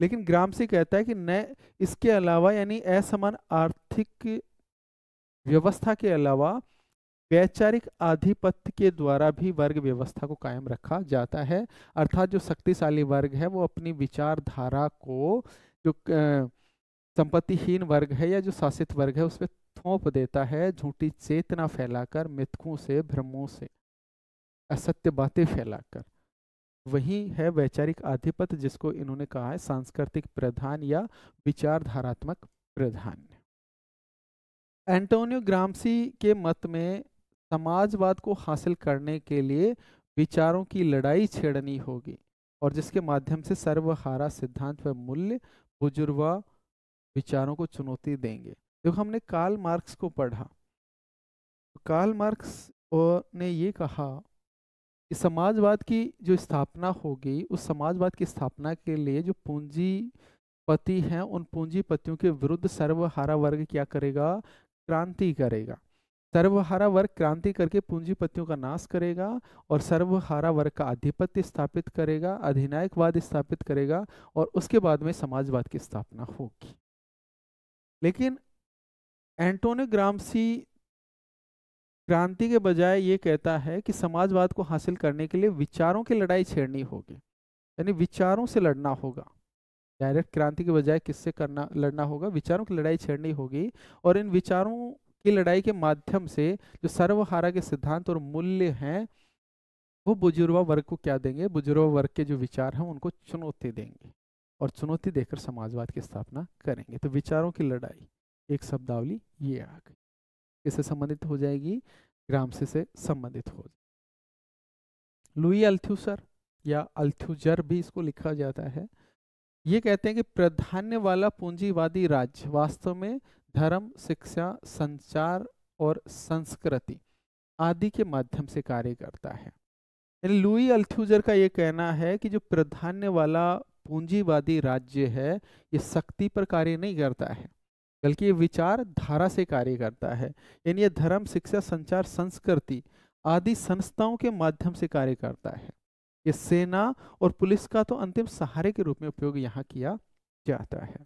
लेकिन ग्रामसी कहता है कि नए इसके अलावा यानी असमान आर्थिक व्यवस्था के अलावा वैचारिक आधिपत्य के द्वारा भी वर्ग व्यवस्था को कायम रखा जाता है अर्थात जो शक्तिशाली वर्ग है वो अपनी विचारधारा को जो संपत्तिहीन वर्ग है या जो शासित वर्ग है उस पर थोप देता है झूठी चेतना फैलाकर मिथकों से भ्रमों से असत्य बातें फैलाकर वही है वैचारिक आधिपत्य जिसको इन्होंने कहा है सांस्कृतिक प्रधान या विचारधारात्मक प्रधान एंटोनियो ग्रामसी के मत में समाजवाद को हासिल करने के लिए विचारों की लड़ाई छेड़नी होगी और जिसके माध्यम से सर्वहारा सिद्धांत व मूल्य बुजुर्वा विचारों को चुनौती देंगे देखो हमने कार्ल मार्क्स को पढ़ा कार्ल तो मार्क्स ने ये कहा कि समाजवाद की जो स्थापना होगी उस समाजवाद की स्थापना के लिए जो पूंजीपति हैं उन पूंजीपतियों के विरुद्ध सर्वहारा वर्ग क्या करेगा क्रांति करेगा सर्वहारा वर्ग क्रांति करके पूंजीपतियों का नाश करेगा और सर्वहारा वर्ग का आधिपत्य स्थापित करेगा अधिनायकवाद स्थापित करेगा और उसके बाद में समाजवाद की स्थापना होगी लेकिन एंटोनियो ग्रामसी क्रांति के बजाय ये कहता है कि समाजवाद को हासिल करने के लिए विचारों की लड़ाई छेड़नी होगी यानी विचारों से लड़ना होगा डायरेक्ट क्रांति के बजाय किससे करना लड़ना होगा विचारों की लड़ाई छेड़नी होगी और इन विचारों की लड़ाई के माध्यम से जो सर्वहारा के सिद्धांत और मूल्य हैं वो बुजुर्वा वर्ग को क्या देंगे बुजुर्ग वर्ग के जो विचार हैं उनको चुनौती देंगे और चुनौती देकर समाजवाद की स्थापना करेंगे तो विचारों की लड़ाई एक शब्दावली ये आ गई इससे संबंधित हो जाएगी ग्राम से संबंधित हो लुई अल्थ्यूसर या अल्थ्यूजर भी इसको लिखा जाता है ये कहते हैं कि प्राधान्य वाला पूंजीवादी राज्य वास्तव में धर्म शिक्षा संचार और संस्कृति आदि के माध्यम से कार्य करता है लुई अल्थ्यूजर का ये कहना है कि जो प्राधान्य वाला पूंजीवादी राज्य है ये शक्ति पर कार्य नहीं करता है बल्कि ये विचार धारा से कार्य करता है यानी ये धर्म शिक्षा संचार संस्कृति आदि संस्थाओं के माध्यम से कार्य करता है ये सेना और पुलिस का तो अंतिम सहारे के रूप में उपयोग यहाँ किया जाता है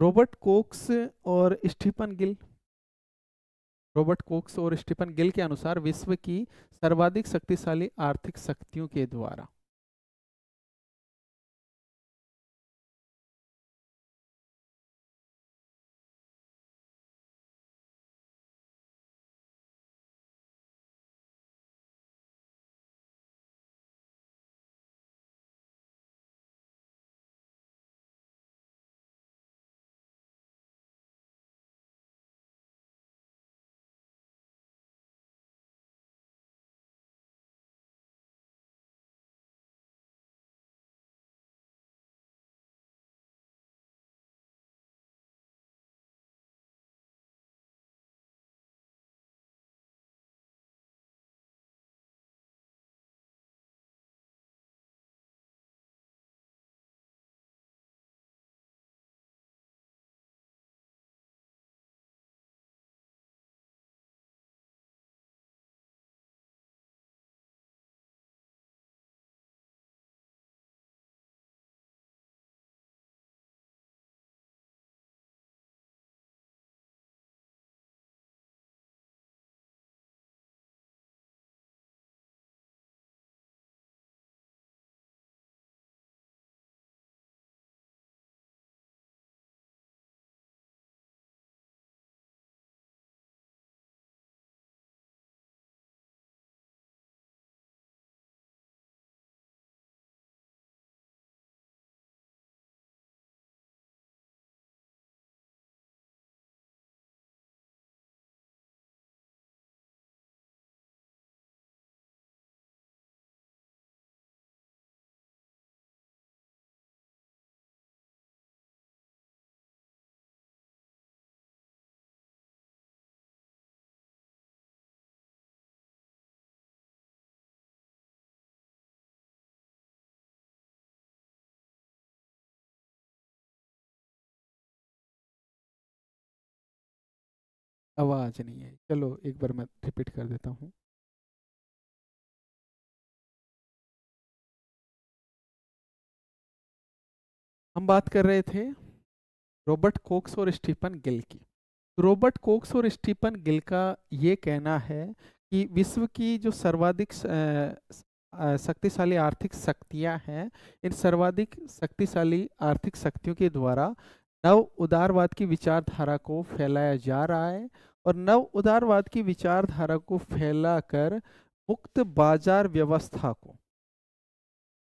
रॉबर्ट कोक्स और स्टीफन गिल रॉबर्ट कोक्स और स्टीफन गिल के अनुसार विश्व की सर्वाधिक शक्तिशाली आर्थिक शक्तियों के द्वारा आवाज़ नहीं आई चलो एक बार मैं रिपीट कर देता हूँ हम बात कर रहे थे रॉबर्ट कोक्स और स्टीफन गिल की तो रॉबर्ट कोक्स और स्टीफन गिल का ये कहना है कि विश्व की जो सर्वाधिक शक्तिशाली आर्थिक शक्तियां हैं इन सर्वाधिक शक्तिशाली आर्थिक शक्तियों के द्वारा नव उदारवाद की विचारधारा को फैलाया जा रहा है और नव उदारवाद की विचारधारा को फैलाकर मुक्त बाजार व्यवस्था को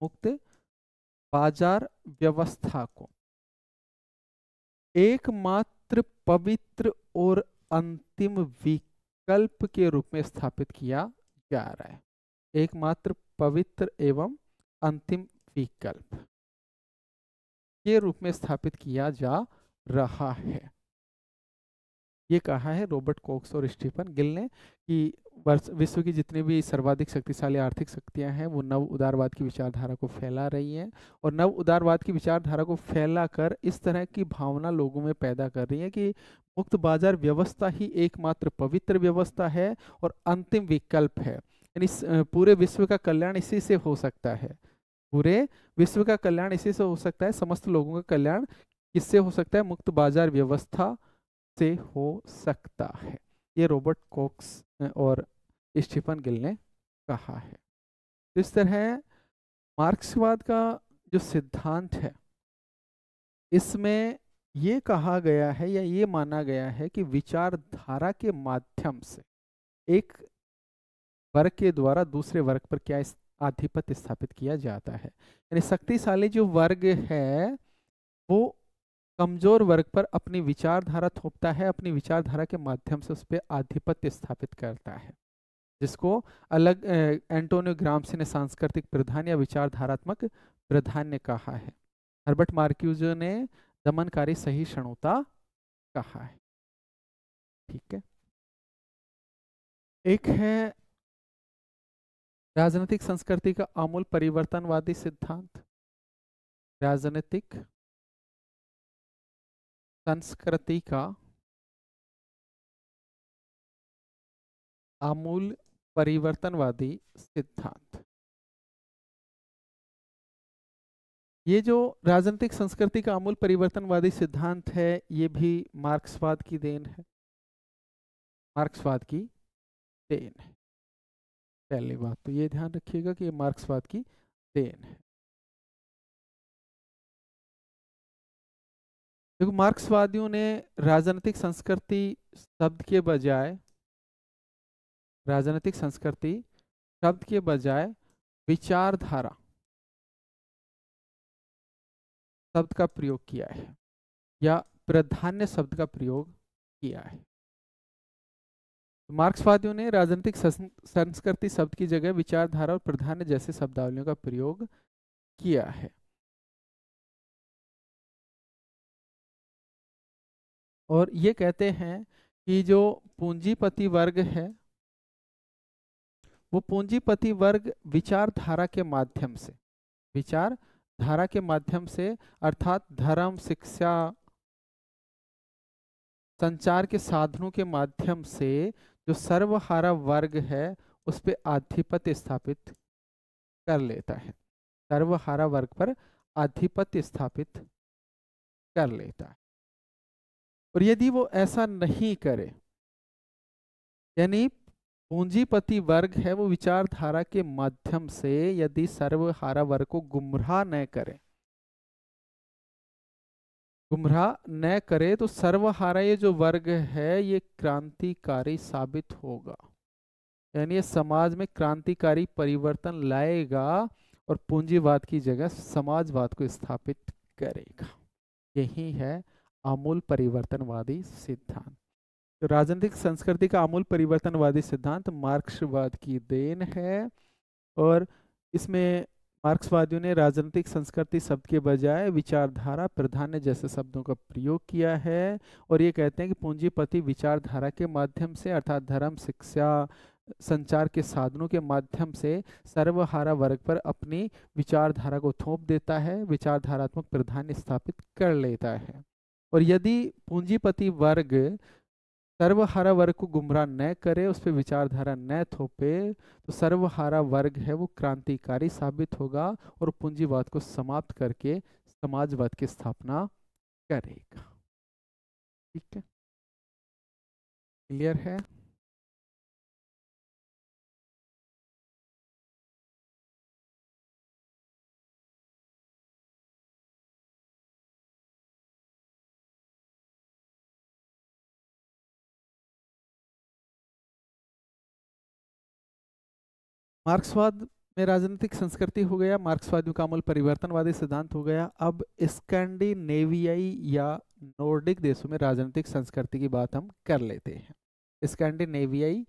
मुक्त बाजार व्यवस्था को एकमात्र पवित्र और अंतिम विकल्प के रूप में स्थापित किया जा रहा है एकमात्र पवित्र एवं अंतिम विकल्प के रूप में स्थापित किया जा रहा है ये कहा है रॉबर्ट कॉक्स और स्टीफन गिल ने कि विश्व की जितनी भी सर्वाधिक शक्तिशाली आर्थिक शक्तियां हैं वो नव उदारवाद की विचारधारा को फैला रही हैं और नव उदारवाद की विचारधारा को फैलाकर इस तरह की भावना लोगों में पैदा कर रही है कि मुक्त बाजार व्यवस्था ही एकमात्र पवित्र व्यवस्था है और अंतिम विकल्प है यानी पूरे विश्व का कल्याण इसी से हो सकता है पूरे विश्व का कल्याण इसी से हो सकता है समस्त लोगों का कल्याण किससे हो सकता है मुक्त बाजार व्यवस्था से हो सकता है ये रॉबर्ट कॉक्स और स्टीफन गिल ने कहा है इस तरह मार्क्सवाद का जो सिद्धांत है इसमें ये कहा गया है या ये माना गया है कि विचारधारा के माध्यम से एक वर्ग के द्वारा दूसरे वर्ग पर क्या आधिपत्य स्थापित किया जाता है यानी शक्तिशाली जो वर्ग है वो कमजोर वर्ग पर अपनी विचारधारा थोपता है अपनी विचारधारा के माध्यम से उस पर आधिपत्य स्थापित करता है जिसको अलग एंटोनियो ग्रामसी ने सांस्कृतिक प्रधान या विचारधारात्मक प्रधान्य कहा है हर्बर्ट मार्क्यूजो ने दमनकारी सही क्षणता कहा है ठीक है एक है राजनीतिक संस्कृति का आमूल परिवर्तनवादी सिद्धांत राजनीतिक संस्कृति का आमूल परिवर्तनवादी सिद्धांत ये जो राजनीतिक संस्कृति का आमूल परिवर्तनवादी सिद्धांत है ये भी मार्क्सवाद की देन है मार्क्सवाद की देन है पहली बात तो ये ध्यान रखिएगा कि ये मार्क्सवाद की देन है देखो मार्क्सवादियों ने राजनीतिक संस्कृति शब्द के बजाय राजनीतिक संस्कृति शब्द के बजाय विचारधारा शब्द का प्रयोग किया है या प्राधान्य शब्द का प्रयोग किया है तो मार्क्सवादियों ने राजनीतिक संस्कृति शब्द की जगह विचारधारा और प्राधान्य जैसे शब्दावलियों का प्रयोग किया है और ये कहते हैं कि जो पूंजीपति वर्ग है वो पूंजीपति वर्ग विचारधारा के माध्यम से विचार धारा के माध्यम से अर्थात धर्म शिक्षा संचार के साधनों के माध्यम से जो सर्वहारा वर्ग है उस पर आधिपत्य स्थापित कर लेता है सर्वहारा वर्ग पर आधिपत्य स्थापित कर लेता है और यदि वो ऐसा नहीं करे यानी पूंजीपति वर्ग है वो विचारधारा के माध्यम से यदि सर्वहारा वर्ग को गुमराह न करे गुमराह न करे तो सर्वहारा ये जो वर्ग है ये क्रांतिकारी साबित होगा यानी ये समाज में क्रांतिकारी परिवर्तन लाएगा और पूंजीवाद की जगह समाजवाद को स्थापित करेगा यही है आमूल परिवर्तनवादी सिद्धांत तो राजनीतिक संस्कृति का आमूल परिवर्तनवादी सिद्धांत मार्क्सवाद की देन है और इसमें मार्क्सवादियों ने राजनीतिक संस्कृति शब्द के बजाय विचारधारा प्रधान जैसे शब्दों का प्रयोग किया है और ये कहते हैं कि पूंजीपति विचारधारा के माध्यम से अर्थात धर्म शिक्षा संचार के साधनों के माध्यम से सर्वहारा वर्ग पर अपनी विचारधारा को थोप देता है विचारधारात्मक प्रधान स्थापित कर लेता है और यदि पूंजीपति वर्ग सर्वहारा वर्ग को गुमराह न करे उस पर विचारधारा न थोपे तो सर्वहारा वर्ग है वो क्रांतिकारी साबित होगा और पूंजीवाद को समाप्त करके समाजवाद की स्थापना करेगा ठीक है क्लियर है मार्क्सवाद में राजनीतिक संस्कृति हो गया मार्क्सवादियों का मूल परिवर्तनवादी सिद्धांत हो गया अब स्कैंडिनेवियाई या नोर्डिक देशों में राजनीतिक संस्कृति की बात हम कर लेते हैं स्कैंडिनेवियाई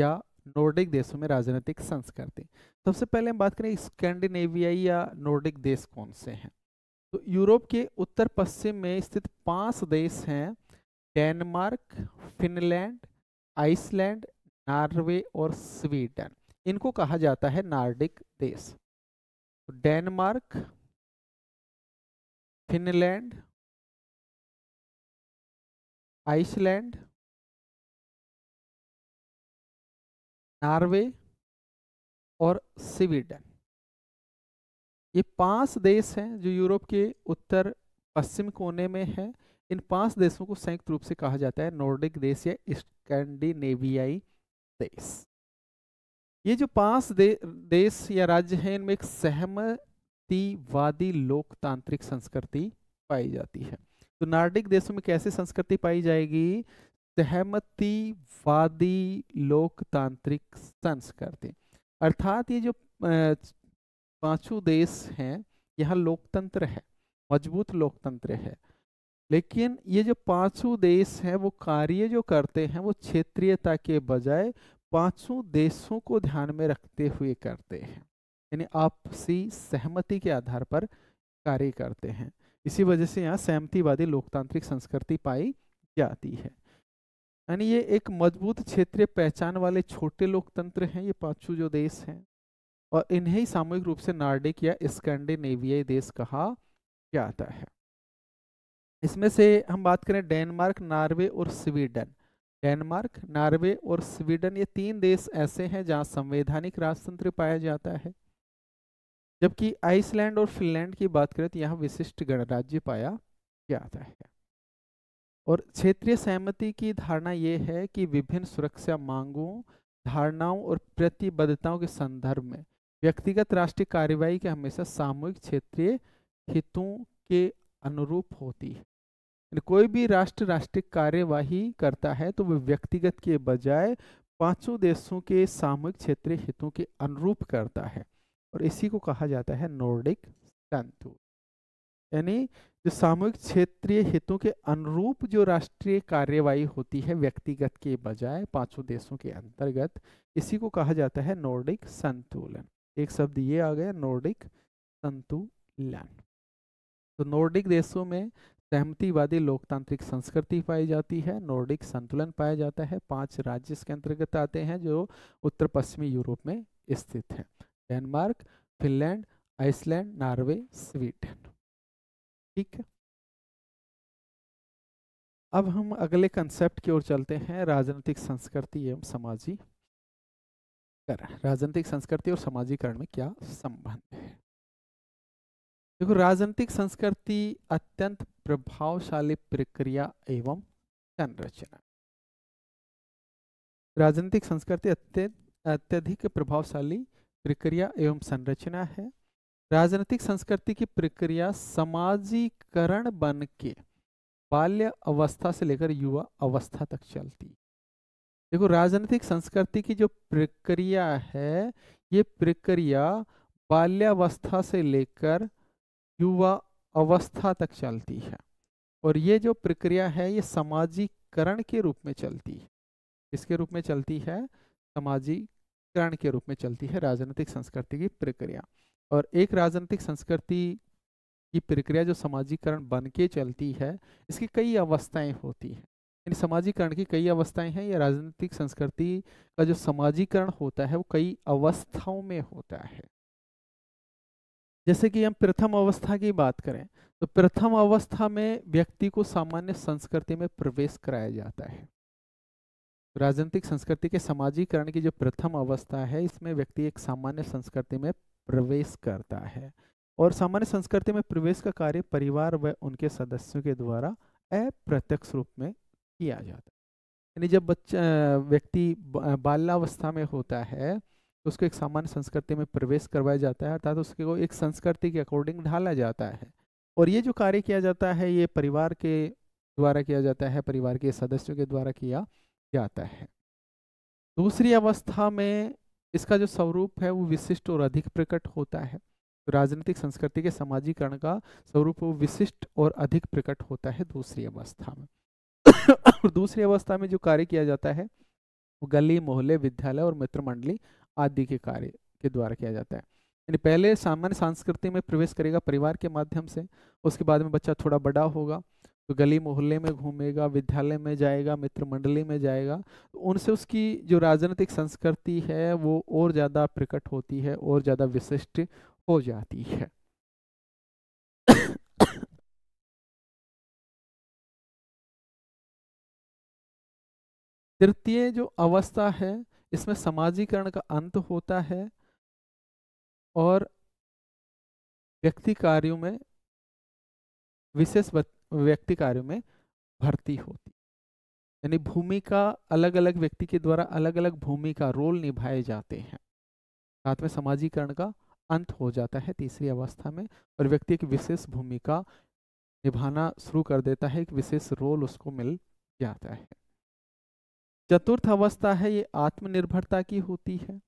या नोर्डिक देशों में राजनीतिक संस्कृति तो सबसे पहले हम बात करें स्कैंडिनेवियाई या नोर्डिक देश कौन से हैं तो यूरोप के उत्तर पश्चिम में स्थित पांच देश हैं डेनमार्क फिनलैंड आइसलैंड नॉर्वे और स्वीडन इनको कहा जाता है नार्डिक देश तो डेनमार्क फिनलैंड आइसलैंड नॉर्वे और स्वीडन ये पांच देश हैं जो यूरोप के उत्तर पश्चिम कोने में हैं इन पांच देशों को संयुक्त रूप से कहा जाता है नॉर्डिक देश या स्कैंडिनेवियाई देश ये जो पांच दे, देश या राज्य हैं इनमें एक सहमतिवादी लोकतांत्रिक संस्कृति पाई जाती है तो नार्डिक देशों में कैसे संस्कृति पाई जाएगी सहमतिवादी लोकतांत्रिक संस्कृति अर्थात ये जो पांचों देश हैं यहाँ लोकतंत्र है मजबूत लोकतंत्र है लेकिन ये जो पांचों देश हैं वो कार्य जो करते हैं वो क्षेत्रीयता के बजाय पांचों देशों को ध्यान में रखते हुए करते हैं यानी आपसी सहमति के आधार पर कार्य करते हैं इसी वजह से यहाँ सहमतिवादी लोकतांत्रिक संस्कृति पाई जाती है यानी ये एक मजबूत क्षेत्रीय पहचान वाले छोटे लोकतंत्र हैं ये पांचों जो देश हैं और इन्हें ही सामूहिक रूप से नार्डिक या स्कैंडिनेवियाई देश कहा जाता है इसमें से हम बात करें डेनमार्क नॉर्वे और स्वीडन डेनमार्क नॉर्वे और स्वीडन ये तीन देश ऐसे हैं जहां संवैधानिक राजतंत्र पाया जाता है जबकि आइसलैंड और फिनलैंड की बात करें तो यहाँ विशिष्ट गणराज्य पाया जाता है और क्षेत्रीय सहमति की धारणा ये है कि विभिन्न सुरक्षा मांगों धारणाओं और प्रतिबद्धताओं के संदर्भ में व्यक्तिगत राष्ट्रीय कार्यवाही के हमेशा सामूहिक क्षेत्रीय हितों के अनुरूप होती है कोई भी राष्ट्र राष्ट्रीय कार्यवाही करता है तो वह व्यक्तिगत के बजाय पांचों देशों के सामूहिक क्षेत्रीय हितों के अनुरूप करता है और इसी को कहा जाता है नोर्डिक तंतु यानी जो सामूहिक क्षेत्रीय हितों के अनुरूप जो राष्ट्रीय कार्यवाही होती है व्यक्तिगत के बजाय पांचों देशों के अंतर्गत इसी को कहा जाता है नोर्डिक संतुलन एक शब्द ये आ गया नोर्डिक संतुलन तो नोर्डिक देशों में सहमतिवादी लोकतांत्रिक संस्कृति पाई जाती है नॉर्डिक संतुलन पाया जाता है पांच राज्य इसके अंतर्गत आते हैं जो उत्तर पश्चिमी यूरोप में स्थित हैं Denmark Finland Iceland Norway Sweden ठीक है अब हम अगले कंसेप्ट की ओर चलते हैं राजनीतिक संस्कृति एवं समाजीकरण राजनीतिक संस्कृति और समाजीकरण में क्या संबंध है देखो राजनीतिक संस्कृति अत्यंत प्रभावशाली प्रक्रिया एवं संरचना राजनीतिक संस्कृति अत्यधिक प्रभावशाली प्रक्रिया एवं संरचना है राजनीतिक संस्कृति की प्रक्रिया समाजीकरण बन के बाल्य अवस्था से लेकर युवा अवस्था तक चलती देखो राजनीतिक संस्कृति की जो प्रक्रिया है ये प्रक्रिया बाल्यावस्था से लेकर युवा अवस्था तक चलती है और ये जो प्रक्रिया है ये समाजीकरण के रूप में चलती है इसके रूप में चलती है समाजीकरण के रूप में चलती है राजनीतिक संस्कृति की प्रक्रिया और एक राजनीतिक संस्कृति की प्रक्रिया जो समाजीकरण बन के चलती है इसकी कई अवस्थाएं होती हैं यानी समाजीकरण की कई अवस्थाएं हैं या राजनीतिक संस्कृति का जो समाजीकरण होता है वो कई अवस्थाओं में होता है जैसे कि हम प्रथम अवस्था की बात करें तो प्रथम अवस्था में व्यक्ति को सामान्य संस्कृति में प्रवेश कराया जाता है राजनीतिक संस्कृति के समाजीकरण की जो प्रथम अवस्था है इसमें व्यक्ति एक सामान्य संस्कृति में प्रवेश करता है और सामान्य संस्कृति में प्रवेश का कार्य परिवार व उनके सदस्यों के द्वारा अप्रत्यक्ष रूप में किया जाता है यानी जब बच्चा व्यक्ति बाल्यावस्था में होता है तो उसको एक सामान्य संस्कृति में प्रवेश करवाया जाता है अर्थात उसके को एक संस्कृति के अकॉर्डिंग ढाला जाता है और ये जो कार्य किया जाता है ये परिवार के द्वारा किया जाता है परिवार के सदस्यों के द्वारा किया जाता है दूसरी अवस्था में इसका जो स्वरूप है वो विशिष्ट और अधिक प्रकट होता है तो राजनीतिक संस्कृति के समाजीकरण का स्वरूप वो विशिष्ट और अधिक प्रकट होता है दूसरी अवस्था में और दूसरी अवस्था में जो कार्य किया जाता है वो गली मोहल्ले विद्यालय और मित्र मंडली आदि के कार्य के द्वारा किया जाता है यानी पहले सामान्य संस्कृति में प्रवेश करेगा परिवार के माध्यम से उसके बाद में बच्चा थोड़ा बड़ा होगा तो गली मोहल्ले में घूमेगा विद्यालय में जाएगा मित्र मंडली में जाएगा तो उनसे उसकी जो राजनीतिक संस्कृति है वो और ज़्यादा प्रकट होती है और ज़्यादा विशिष्ट हो जाती है तृतीय जो अवस्था है इसमें समाजीकरण का अंत होता है और व्यक्ति कार्यों में विशेष व्यक्ति कार्यों में भर्ती होती यानी भूमिका अलग अलग व्यक्ति के द्वारा अलग अलग भूमिका रोल निभाए जाते हैं साथ में समाजीकरण का अंत हो जाता है तीसरी अवस्था में और व्यक्ति एक विशेष भूमिका निभाना शुरू कर देता है एक विशेष रोल उसको मिल जाता है चतुर्थ अवस्था है ये आत्मनिर्भरता की होती है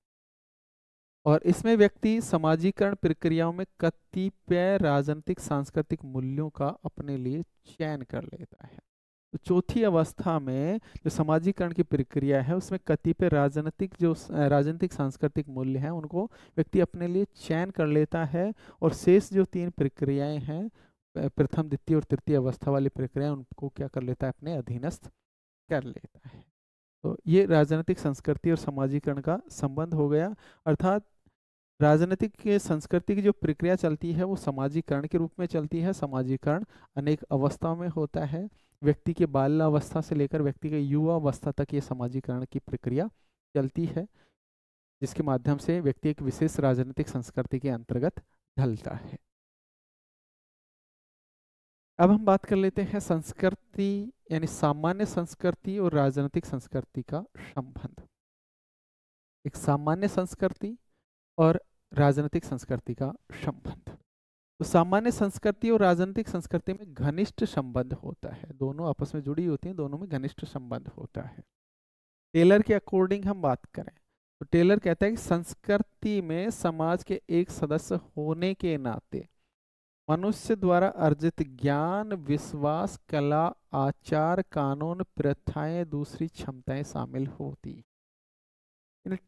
और इसमें व्यक्ति समाजीकरण प्रक्रियाओं में कतिपय राजनीतिक सांस्कृतिक मूल्यों का अपने लिए चयन कर लेता है तो चौथी अवस्था में जो समाजीकरण की प्रक्रिया है उसमें कतिपय राजनीतिक जो राजनीतिक सांस्कृतिक मूल्य हैं उनको व्यक्ति अपने लिए चयन कर लेता है और शेष जो तीन प्रक्रियाएं हैं प्रथम द्वितीय और तृतीय अवस्था वाली प्रक्रिया उनको क्या कर लेता है अपने अधीनस्थ कर लेता है तो ये राजनीतिक संस्कृति और समाजीकरण का संबंध हो गया अर्थात राजनीतिक संस्कृति की जो प्रक्रिया चलती है वो समाजीकरण के रूप में चलती है समाजीकरण अनेक अवस्थाओं में होता है व्यक्ति के बाल अवस्था से लेकर व्यक्ति के युवा अवस्था तक ये समाजीकरण की प्रक्रिया चलती है जिसके माध्यम से व्यक्ति एक विशेष राजनीतिक संस्कृति के अंतर्गत ढलता है अब हम बात कर लेते हैं संस्कृति यानी सामान्य संस्कृति और राजनीतिक संस्कृति का संबंध एक सामान्य संस्कृति और राजनीतिक संस्कृति का संबंध तो सामान्य संस्कृति और राजनीतिक संस्कृति में घनिष्ठ संबंध होता है दोनों आपस में जुड़ी होती हैं दोनों में घनिष्ठ संबंध होता है टेलर के अकॉर्डिंग हम बात करें तो टेलर कहता है कि संस्कृति में समाज के एक सदस्य होने के नाते मनुष्य द्वारा अर्जित ज्ञान विश्वास कला आचार कानून प्रथाएं दूसरी क्षमताएं शामिल होती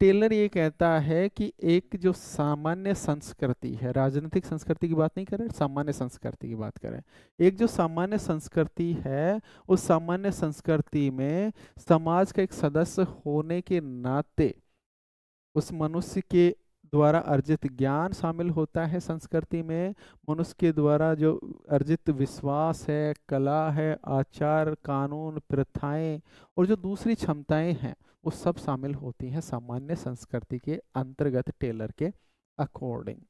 टेलर ये कहता है कि एक जो सामान्य संस्कृति है राजनीतिक संस्कृति की बात नहीं करें सामान्य संस्कृति की बात करें एक जो सामान्य संस्कृति है उस सामान्य संस्कृति में समाज का एक सदस्य होने के नाते उस मनुष्य के द्वारा अर्जित ज्ञान शामिल होता है संस्कृति में मनुष्य के द्वारा जो अर्जित विश्वास है कला है आचार कानून प्रथाएं और जो दूसरी क्षमताएं हैं वो सब शामिल होती हैं सामान्य संस्कृति के अंतर्गत टेलर के अकॉर्डिंग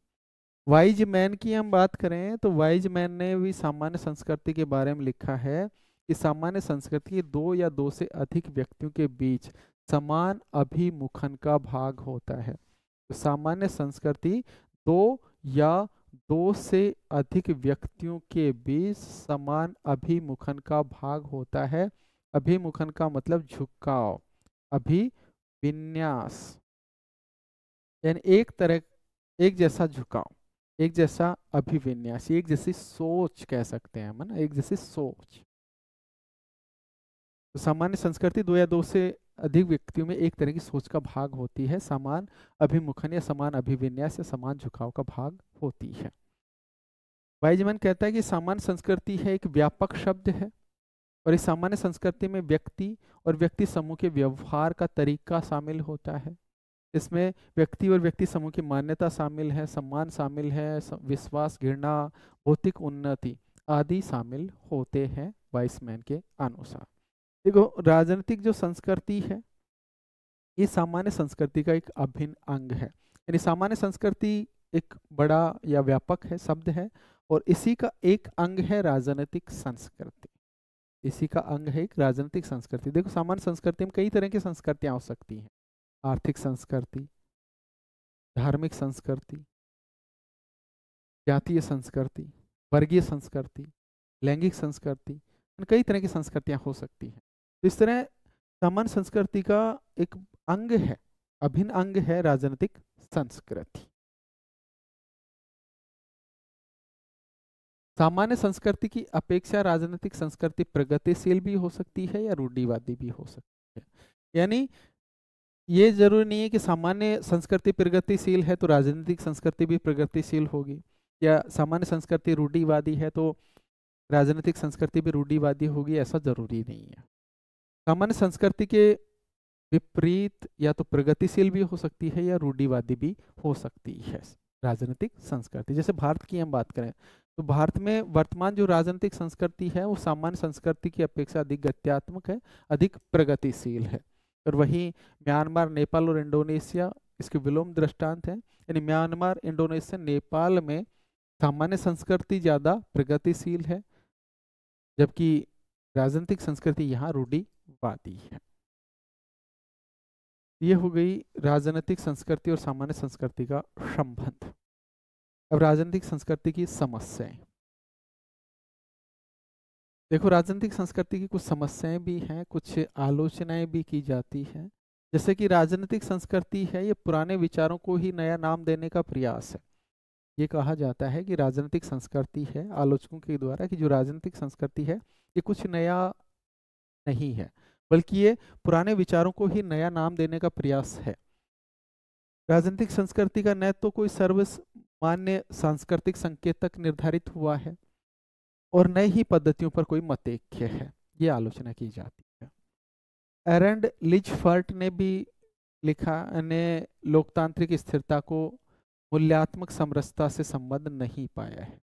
वाइज मैन की हम बात करें तो वाइज मैन ने भी सामान्य संस्कृति के बारे में लिखा है कि सामान्य संस्कृति दो या दो से अधिक व्यक्तियों के बीच समान अभिमुखन का भाग होता है सामान्य संस्कृति दो या दो से अधिक व्यक्तियों के बीच समान अभिमुखन का भाग होता है अभिमुखन का मतलब झुकाव अभिविन्यास यानी एक तरह एक जैसा झुकाव एक जैसा अभिविन्यास एक जैसी सोच कह सकते हैं मन एक जैसी सोच तो सामान्य संस्कृति दो या दो से अधिक व्यक्तियों में एक तरह की सोच का भाग होती है समान अभिमुखन या समान अभिविन्यास या समान झुकाव का भाग होती है वाइजमैन कहता है कि सामान्य संस्कृति है एक व्यापक शब्द है और इस सामान्य संस्कृति में व्यक्ति और व्यक्ति समूह के व्यवहार का तरीका शामिल होता है इसमें व्यक्ति और व्यक्ति समूह की मान्यता शामिल है सम्मान शामिल है विश्वास घृणा भौतिक उन्नति आदि शामिल होते हैं वाइसमैन के अनुसार देखो राजनीतिक जो संस्कृति है ये सामान्य संस्कृति का एक अभिन्न अंग है यानी सामान्य संस्कृति एक बड़ा या व्यापक है शब्द है और इसी का एक अंग है राजनीतिक संस्कृति इसी का अंग है एक राजनीतिक संस्कृति देखो सामान्य संस्कृति में कई तरह की संस्कृतियां हो सकती हैं आर्थिक संस्कृति धार्मिक संस्कृति जातीय संस्कृति वर्गीय संस्कृति लैंगिक संस्कृति कई तरह की संस्कृतियां हो सकती हैं तो इस तरह सामान्य संस्कृति का एक अंग है अभिन्न अंग है राजनीतिक संस्कृति सामान्य संस्कृति की अपेक्षा राजनीतिक संस्कृति प्रगतिशील भी हो सकती है या रूढ़िवादी भी हो सकती है यानी ये जरूरी नहीं है कि सामान्य संस्कृति प्रगतिशील है तो राजनीतिक संस्कृति भी प्रगतिशील होगी या सामान्य संस्कृति रूढ़िवादी है तो राजनीतिक संस्कृति भी रूढ़िवादी होगी ऐसा जरूरी नहीं है सामान्य संस्कृति के विपरीत या तो प्रगतिशील भी हो सकती है या रूढ़ीवादी भी हो सकती है राजनीतिक संस्कृति जैसे भारत की हम बात करें तो भारत में वर्तमान जो राजनीतिक संस्कृति है वो सामान्य संस्कृति की अपेक्षा अधिक गत्यात्मक है अधिक प्रगतिशील है और वहीं म्यांमार नेपाल और इंडोनेशिया इसके विलोम दृष्टांत है यानी म्यांमार इंडोनेशिया नेपाल में सामान्य संस्कृति ज़्यादा प्रगतिशील है जबकि राजनीतिक संस्कृति यहाँ रूढ़ी वादी है ये हो गई राजनीतिक संस्कृति और सामान्य संस्कृति का संबंध अब राजनीतिक संस्कृति की समस्याएं देखो राजनीतिक संस्कृति की कुछ समस्याएं भी हैं कुछ आलोचनाएं भी की जाती हैं जैसे कि राजनीतिक संस्कृति है ये पुराने विचारों को ही नया नाम देने का प्रयास है ये कहा जाता है कि राजनीतिक संस्कृति है आलोचकों के द्वारा कि जो राजनीतिक संस्कृति है ये कुछ नया नहीं है बल्कि ये पुराने विचारों को ही नया नाम देने का प्रयास है राजनीतिक संस्कृति का न तो कोई सर्वमान्य सांस्कृतिक संकेतक निर्धारित हुआ है और न ही पद्धतियों पर कोई मतैक्य है ये आलोचना की जाती है एरेंड लिज फर्ट ने भी लिखा ने लोकतांत्रिक स्थिरता को मूल्यात्मक समरसता से संबंध नहीं पाया है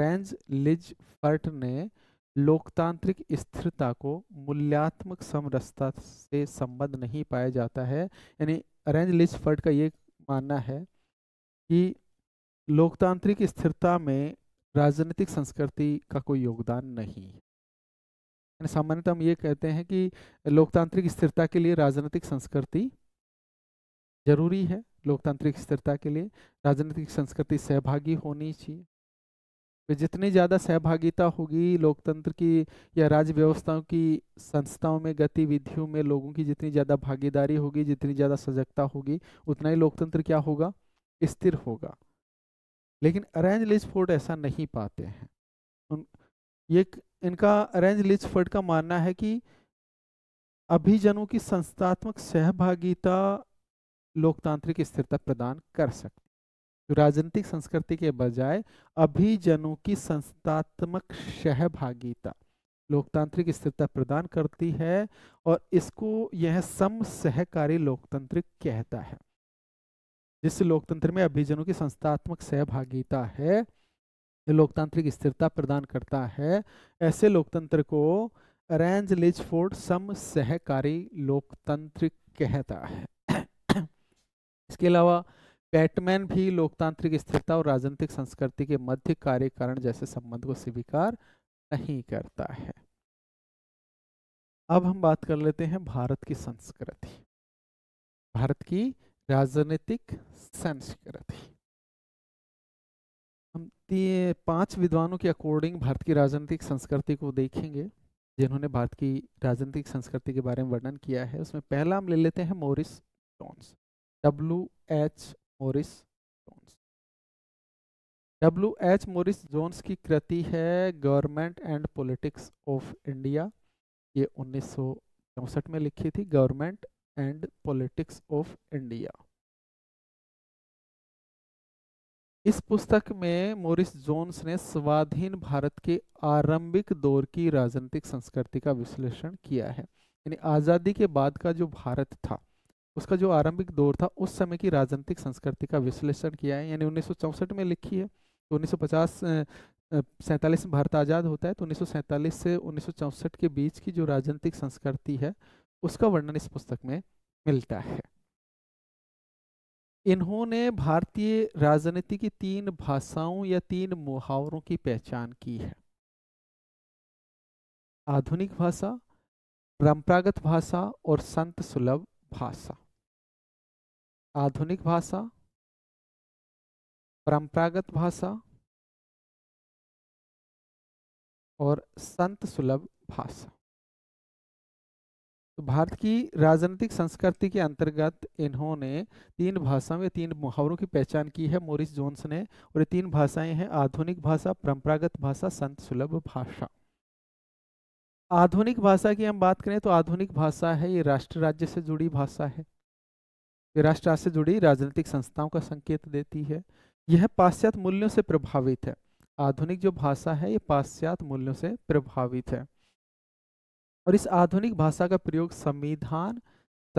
रेंज लिज फर्ट ने लोकतांत्रिक स्थिरता को मूल्यात्मक समरसता से संबंध नहीं पाया जाता है यानी अरेंज लिस्ट फर्ड का ये मानना है कि लोकतांत्रिक स्थिरता में राजनीतिक संस्कृति का कोई योगदान नहीं है सामान्यतः हम ये कहते हैं कि लोकतांत्रिक स्थिरता के लिए राजनीतिक संस्कृति जरूरी है लोकतांत्रिक स्थिरता के लिए राजनीतिक संस्कृति सहभागी होनी चाहिए तो जितनी ज़्यादा सहभागिता होगी लोकतंत्र की या राज्य व्यवस्थाओं की संस्थाओं में गतिविधियों में लोगों की जितनी ज़्यादा भागीदारी होगी जितनी ज़्यादा सजगता होगी उतना ही लोकतंत्र क्या होगा स्थिर होगा लेकिन अरेंज लिज फोर्ड ऐसा नहीं पाते हैं उन ये इनका अरेंज लिज फोर्ड का मानना है कि अभिजनों की संस्थात्मक सहभागिता लोकतांत्रिक स्थिरता प्रदान कर सकती राजनीतिक संस्कृति के बजाय अभिजनों की संस्थात्मक सहभागिता लोकतांत्रिक स्थिरता प्रदान करती है और इसको यह सम सहकारी लोकतंत्र कहता है जिस लोकतंत्र में अभिजनों की संस्थात्मक सहभागिता है लोकतांत्रिक स्थिरता प्रदान करता है ऐसे लोकतंत्र को रेंज लिज फोर्ड सम सहकारी लोकतंत्र कहता है इसके अलावा बैटमैन भी लोकतांत्रिक स्थिरता और राजनीतिक संस्कृति के मध्य कार्य कारण जैसे संबंध को स्वीकार नहीं करता है अब हम बात कर लेते हैं भारत की संस्कृति भारत की राजनीतिक संस्कृति हम पांच विद्वानों के अकॉर्डिंग भारत की राजनीतिक संस्कृति को देखेंगे जिन्होंने भारत की राजनीतिक संस्कृति के बारे में वर्णन किया है उसमें पहला हम ले लेते हैं Morris Jones W H Morris Jones W H Morris Jones की कृति है government and politics of India ये उन्नीस में लिखी थी government and politics of India इस पुस्तक में मोरिस जोन्स ने स्वाधीन भारत के आरंभिक दौर की राजनीतिक संस्कृति का विश्लेषण किया है यानी आज़ादी के बाद का जो भारत था उसका जो आरंभिक दौर था उस समय की राजनीतिक संस्कृति का विश्लेषण किया है यानी उन्नीस में लिखी है तो उन्नीस सैंतालीस में भारत आज़ाद होता है तो उन्नीस से उन्नीस के बीच की जो राजनीतिक संस्कृति है उसका वर्णन इस पुस्तक में मिलता है इन्होंने भारतीय राजनीति की तीन भाषाओं या तीन मुहावरों की पहचान की है आधुनिक भाषा परंपरागत भाषा और संत सुलभ भाषा आधुनिक भाषा परंपरागत भाषा और संत सुलभ भाषा तो भारत की राजनीतिक संस्कृति के अंतर्गत इन्होंने तीन भाषाओं या तीन मुहावरों की पहचान की है मोरिस जोन्स ने और ये तीन भाषाएं हैं आधुनिक भाषा परंपरागत भाषा संत सुलभ भाषा आधुनिक भाषा की हम बात करें तो आधुनिक भाषा है ये राष्ट्र राज्य से जुड़ी भाषा है ये राष्ट्र से जुड़ी राजनीतिक संस्थाओं का संकेत देती है यह पाश्चात्य मूल्यों से प्रभावित है आधुनिक जो भाषा है यह पाश्चात्य मूल्यों से प्रभावित है और इस आधुनिक भाषा का प्रयोग संविधान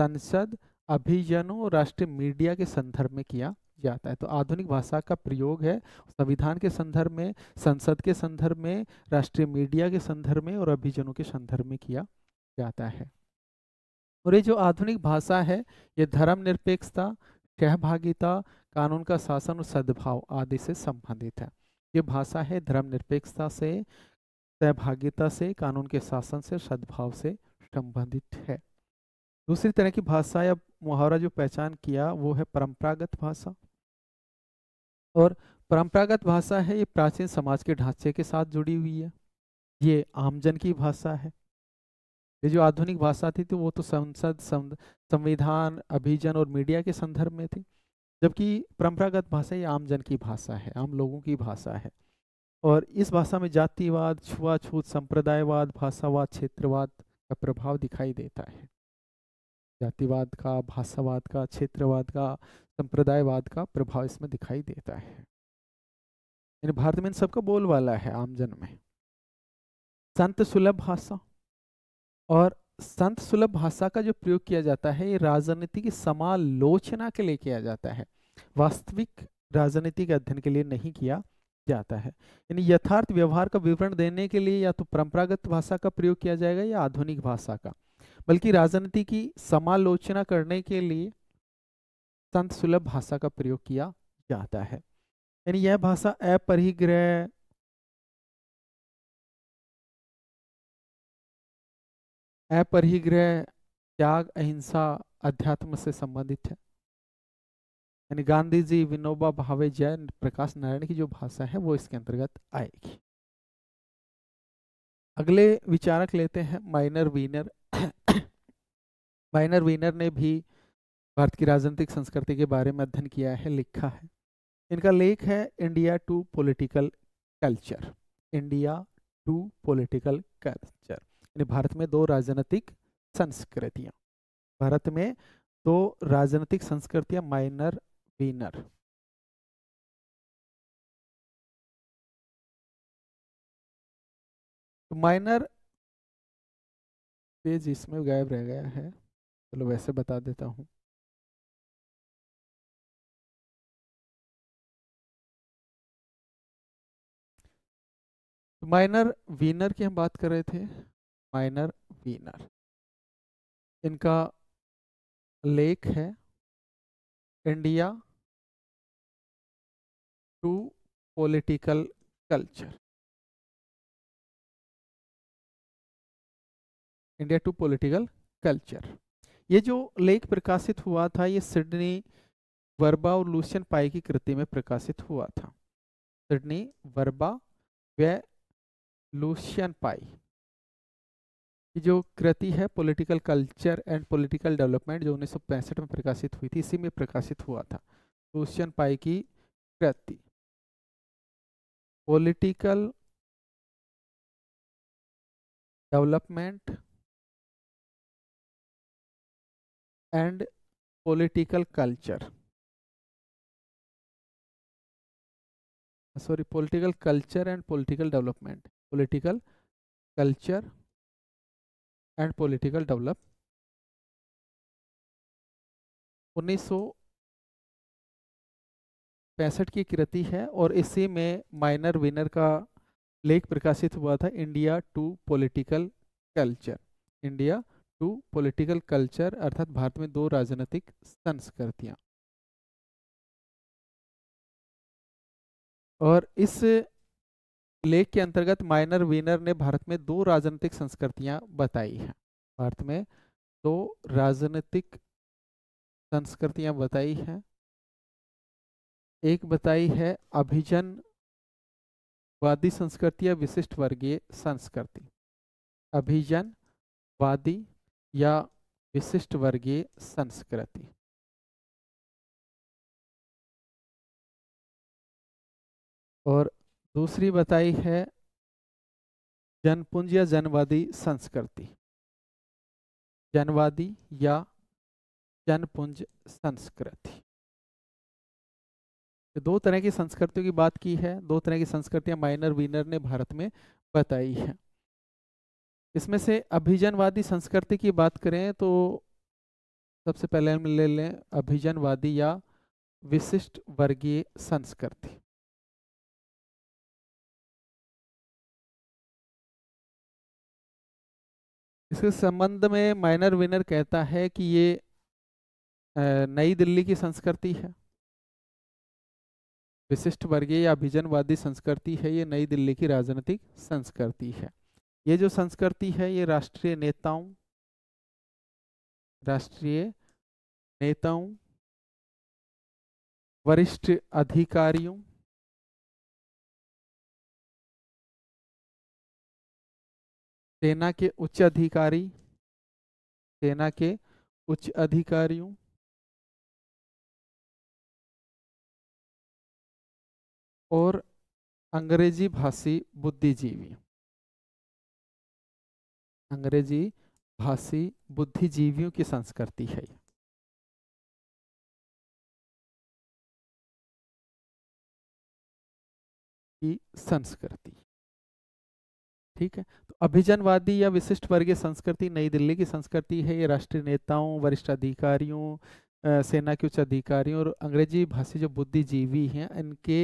संसद अभिजनों और राष्ट्रीय मीडिया के संदर्भ में किया जाता है तो आधुनिक भाषा का प्रयोग है संविधान के संदर्भ में संसद के संदर्भ में राष्ट्रीय मीडिया के संदर्भ में और अभिजनों के संदर्भ में किया जाता है और ये जो आधुनिक भाषा है ये धर्म निरपेक्षता सहभागिता कानून का शासन और सद्भाव आदि से संबंधित है ये भाषा है धर्म निरपेक्षता से सहभागिता से कानून के शासन से सद्भाव से संबंधित है दूसरी तरह की भाषा या मुहावरा जो पहचान किया वो है परंपरागत भाषा और परंपरागत भाषा है ये प्राचीन समाज के ढांचे के साथ जुड़ी हुई है ये आमजन की भाषा है ये जो आधुनिक भाषा थी तो वो तो संसद संविधान अभिजन और मीडिया के संदर्भ में थी जबकि परंपरागत भाषा ये आम जन की भाषा है आम लोगों की भाषा है और इस भाषा में जातिवाद छुआछूत संप्रदायवाद भाषावाद क्षेत्रवाद का प्रभाव दिखाई देता है जातिवाद का भाषावाद का क्षेत्रवाद का संप्रदायवाद का प्रभाव इसमें दिखाई देता है भारत में इन सबका बोलवाला है आमजन में संत सुलभ भाषा और संत सुलभ भाषा का जो प्रयोग किया जाता है ये राजनीति की समालोचना के लिए किया जाता है वास्तविक राजनीति के अध्ययन के लिए नहीं किया जाता है यानी यथार्थ व्यवहार का विवरण देने के लिए या तो परंपरागत भाषा का प्रयोग किया जाएगा या आधुनिक भाषा का बल्कि राजनीति की समालोचना करने के लिए संत सुलभ भाषा का प्रयोग किया जाता है यानी यह भाषा अपरिग्रह अपरिग्रह त्याग अहिंसा अध्यात्म से संबंधित है यानी गांधी जी विनोबा भावे जय प्रकाश नारायण की जो भाषा है वो इसके अंतर्गत आएगी अगले विचारक लेते हैं माइनर वीनर माइनर वीनर ने भी भारत की राजनीतिक संस्कृति के बारे में अध्ययन किया है लिखा है इनका लेख है India two political culture India two political culture यानी भारत में दो राजनीतिक संस्कृतियां भारत में दो राजनीतिक संस्कृतियां माइनर वीनर तो माइनर पेज इसमें गायब रह गया है चलो वैसे बता देता हूं तो माइनर वीनर की हम बात कर रहे थे माइनर वीनर इनका लेख है India two political culture India two political culture ये जो लेख प्रकाशित हुआ था ये सिडनी वर्बा और लूसियन पाई की कृति में प्रकाशित हुआ था सिडनी वर्बा व लूसियन पाई जो कृति है political culture and political development जो उन्नीस में प्रकाशित हुई थी इसी में प्रकाशित हुआ था क्वेश्चन पाई की कृति political development and political culture sorry political culture and political development political culture and political develop 1965 की कृति है और इसी में माइनर विनर का लेख प्रकाशित हुआ था India two political culture India two political culture अर्थात भारत में दो राजनीतिक संस्कृतियाँ और इस लेख के अंतर्गत माइनर वीनर ने भारत में दो राजनीतिक संस्कृतियां बताई हैं भारत में दो राजनीतिक संस्कृतियां बताई हैं एक बताई है अभिजन वादी संस्कृति या विशिष्ट वर्गीय संस्कृति अभिजन वादी या विशिष्ट वर्गीय संस्कृति और दूसरी बताई है जनपुंज या जनवादी संस्कृति जनवादी या जनपुंज संस्कृति दो तरह की संस्कृतियों की बात की है दो तरह की संस्कृतियां माइनर वीनर ने भारत में बताई है इसमें से अभिजनवादी संस्कृति की बात करें तो सबसे पहले हम ले लें अभिजनवादी या विशिष्ट वर्गीय संस्कृति इसके संबंध में माइनर विनर कहता है कि ये नई दिल्ली की संस्कृति है विशिष्ट वर्गीय या अभिजनवादी संस्कृति है ये नई दिल्ली की राजनीतिक संस्कृति है ये जो संस्कृति है ये राष्ट्रीय नेताओं राष्ट्रीय नेताओं वरिष्ठ अधिकारियों सेना के उच्च अधिकारी सेना के उच्च अधिकारियों और अंग्रेजी भाषी बुद्धिजीवी अंग्रेजी भाषी बुद्धिजीवियों की संस्कृति है संस्कृति ठीक है अभिजनवादी या विशिष्ट वर्गीय संस्कृति नई दिल्ली की संस्कृति है ये राष्ट्रीय नेताओं वरिष्ठ अधिकारियों सेना के उच्च अधिकारियों और अंग्रेजी भाषी जो बुद्धिजीवी हैं इनके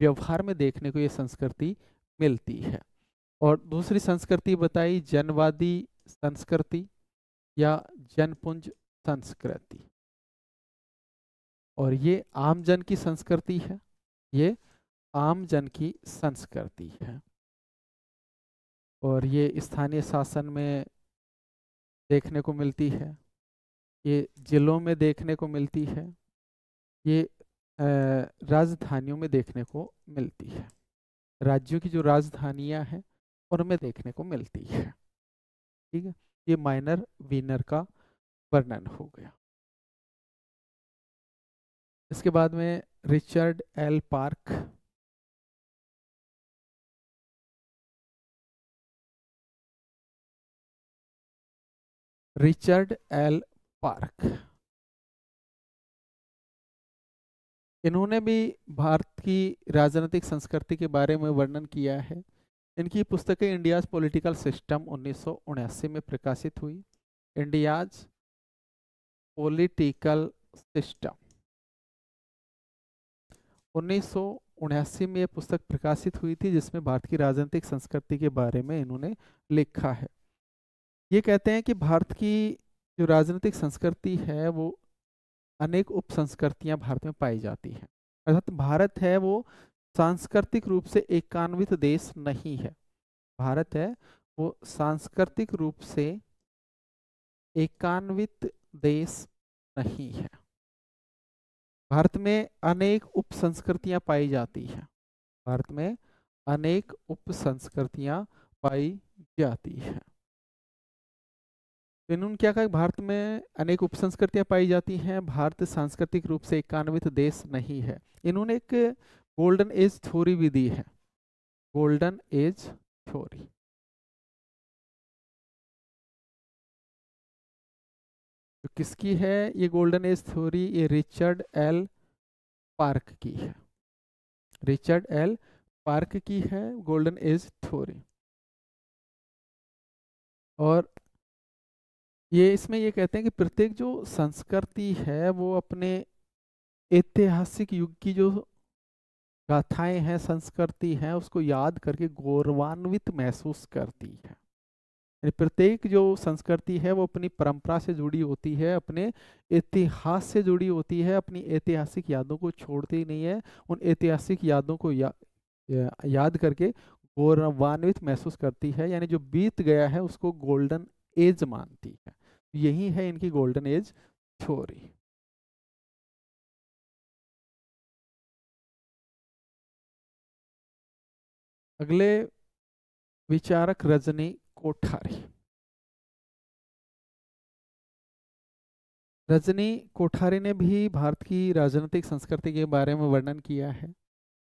व्यवहार में देखने को ये संस्कृति मिलती है और दूसरी संस्कृति बताई जनवादी संस्कृति या जनपुंज संस्कृति और ये आम जन की संस्कृति है ये आम जन की संस्कृति है और ये स्थानीय शासन में देखने को मिलती है ये जिलों में देखने को मिलती है ये राजधानियों में देखने को मिलती है राज्यों की जो राजधानियां हैं उनमें देखने को मिलती है ठीक है ये माइनर विनर का वर्णन हो गया इसके बाद में Richard L Park Richard L Park इन्होंने भी भारत की राजनीतिक संस्कृति के बारे में वर्णन किया है इनकी पुस्तकें इंडियाज पॉलिटिकल सिस्टम उन्नीस में प्रकाशित हुई इंडियाज पॉलिटिकल सिस्टम उन्नीस में यह पुस्तक प्रकाशित हुई थी जिसमें भारत की राजनीतिक संस्कृति के बारे में इन्होंने लिखा है ये कहते हैं कि भारत की जो राजनीतिक संस्कृति है वो अनेक उप संस्कृतियाँ भारत में पाई जाती हैं अर्थात भारत है वो सांस्कृतिक रूप से एकान्वित देश नहीं है भारत है वो सांस्कृतिक रूप से एकान्वित देश नहीं है भारत में अनेक उप संस्कृतियाँ पाई जाती हैं भारत में अनेक उप संस्कृतियाँ पाई जाती हैं तो इन्होंने क्या कहा भारत में अनेक उप पाई जाती हैं भारत सांस्कृतिक रूप से इक्यानवित देश नहीं है इन्होंने एक गोल्डन एज थ्योरी भी दी है गोल्डन एज थ्योरी तो किसकी है ये गोल्डन एज थ्योरी ये रिचर्ड एल पार्क की है रिचर्ड एल पार्क की है गोल्डन एज थ्योरी और ये इसमें ये कहते हैं कि प्रत्येक जो संस्कृति है वो अपने ऐतिहासिक युग की जो गाथाएं हैं संस्कृति हैं उसको याद करके गौरवान्वित महसूस करती है प्रत्येक जो संस्कृति है वो अपनी परंपरा से जुड़ी होती है अपने इतिहास से जुड़ी होती है अपनी ऐतिहासिक यादों को छोड़ती नहीं है उन ऐतिहासिक यादों को या, याद करके गौरवान्वित महसूस करती है यानी जो बीत गया है उसको गोल्डन एज मानती है यही है इनकी गोल्डन एज थ्योरी अगले विचारक रजनी कोठारी रजनी कोठारी ने भी भारत की राजनीतिक संस्कृति के बारे में वर्णन किया है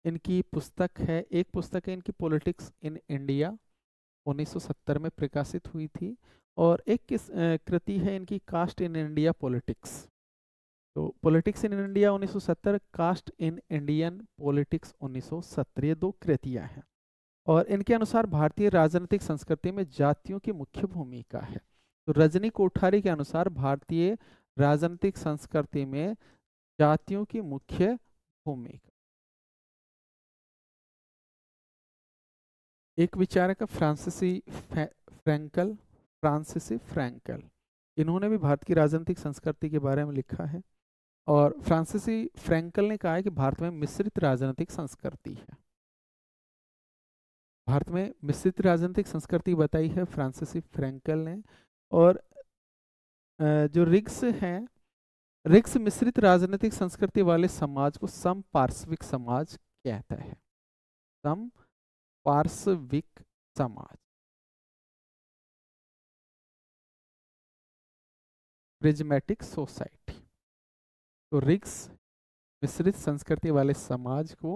इनकी पुस्तक है एक पुस्तक है इनकी पॉलिटिक्स इन इंडिया 1970 में प्रकाशित हुई थी और एक किस कृति है इनकी कास्ट इन इंडिया पॉलिटिक्स तो politics in India 1970 caste in Indian politics 1970 ये दो कृतियां हैं और इनके अनुसार भारतीय राजनीतिक संस्कृति में जातियों की मुख्य भूमिका है तो रजनी कोठारी के अनुसार भारतीय राजनीतिक संस्कृति में जातियों की मुख्य भूमिका एक विचारक फ्रांसिसी फ्रेंकल फ्रांसिस फ्रैंकल इन्होंने भी भारत की राजनीतिक संस्कृति के बारे में लिखा है और फ्रांसिसी फ्रैंकल ने कहा है कि भारत में मिश्रित राजनीतिक संस्कृति है भारत में मिश्रित राजनीतिक संस्कृति बताई है फ्रांसिसी फ्रैंकल ने और जो रिक्स हैं रिक्स मिश्रित राजनीतिक संस्कृति वाले समाज को समपार्श्विक समाज कहता है समपार्श्विक समाज प्रिजमेटिक सोसाइटी तो रिक्स मिश्रित संस्कृति वाले समाज को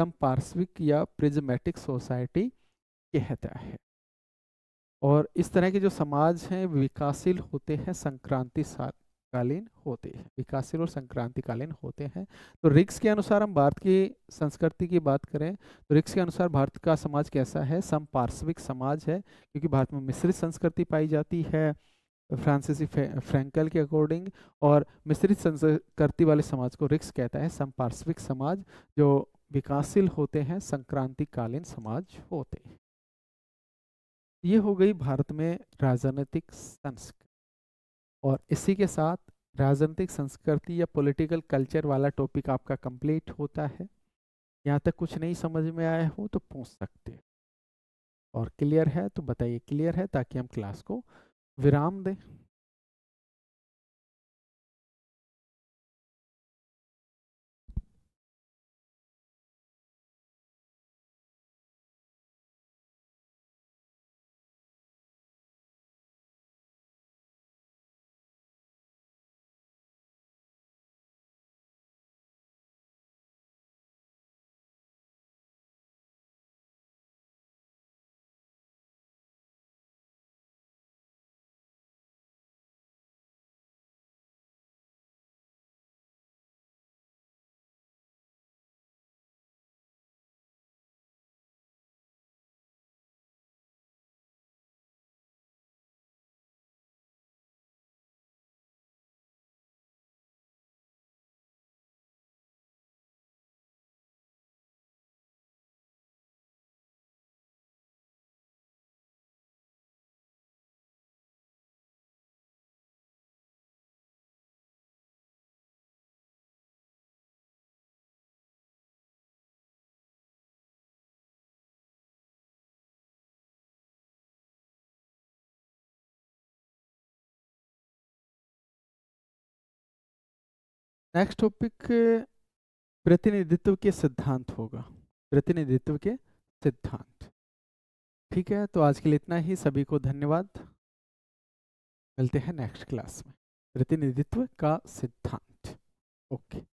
संपार्श्विक या प्रिजमेटिक सोसाइटी कहता है और इस तरह के जो समाज हैं विकासशील होते हैं संक्रांति कालीन होते हैं विकासशील और संक्रांति कालीन होते हैं तो रिक्स के अनुसार हम भारत की संस्कृति की बात करें तो रिक्स के अनुसार भारत का समाज कैसा है समपार्श्विक समाज है क्योंकि भारत में मिश्रित संस्कृति पाई जाती है फ्रांसिसी फ्रैंकल के अकॉर्डिंग और मिश्रित संस्कृति वाले समाज को रिक्स कहता है संपार्श्विक समाज जो विकासशील होते हैं संक्रांतिकालीन समाज होते हैं ये हो गई भारत में राजनीतिक संस्कृति और इसी के साथ राजनीतिक संस्कृति या पॉलिटिकल कल्चर वाला टॉपिक आपका कंप्लीट होता है यहाँ तक कुछ नहीं समझ में आया हो तो पूछ सकते हो और क्लियर है तो बताइए क्लियर है ताकि हम क्लास को विराम दें नेक्स्ट टॉपिक uh, प्रतिनिधित्व के सिद्धांत होगा प्रतिनिधित्व के सिद्धांत ठीक है तो आज के लिए इतना ही सभी को धन्यवाद मिलते हैं नेक्स्ट क्लास में प्रतिनिधित्व का सिद्धांत ओके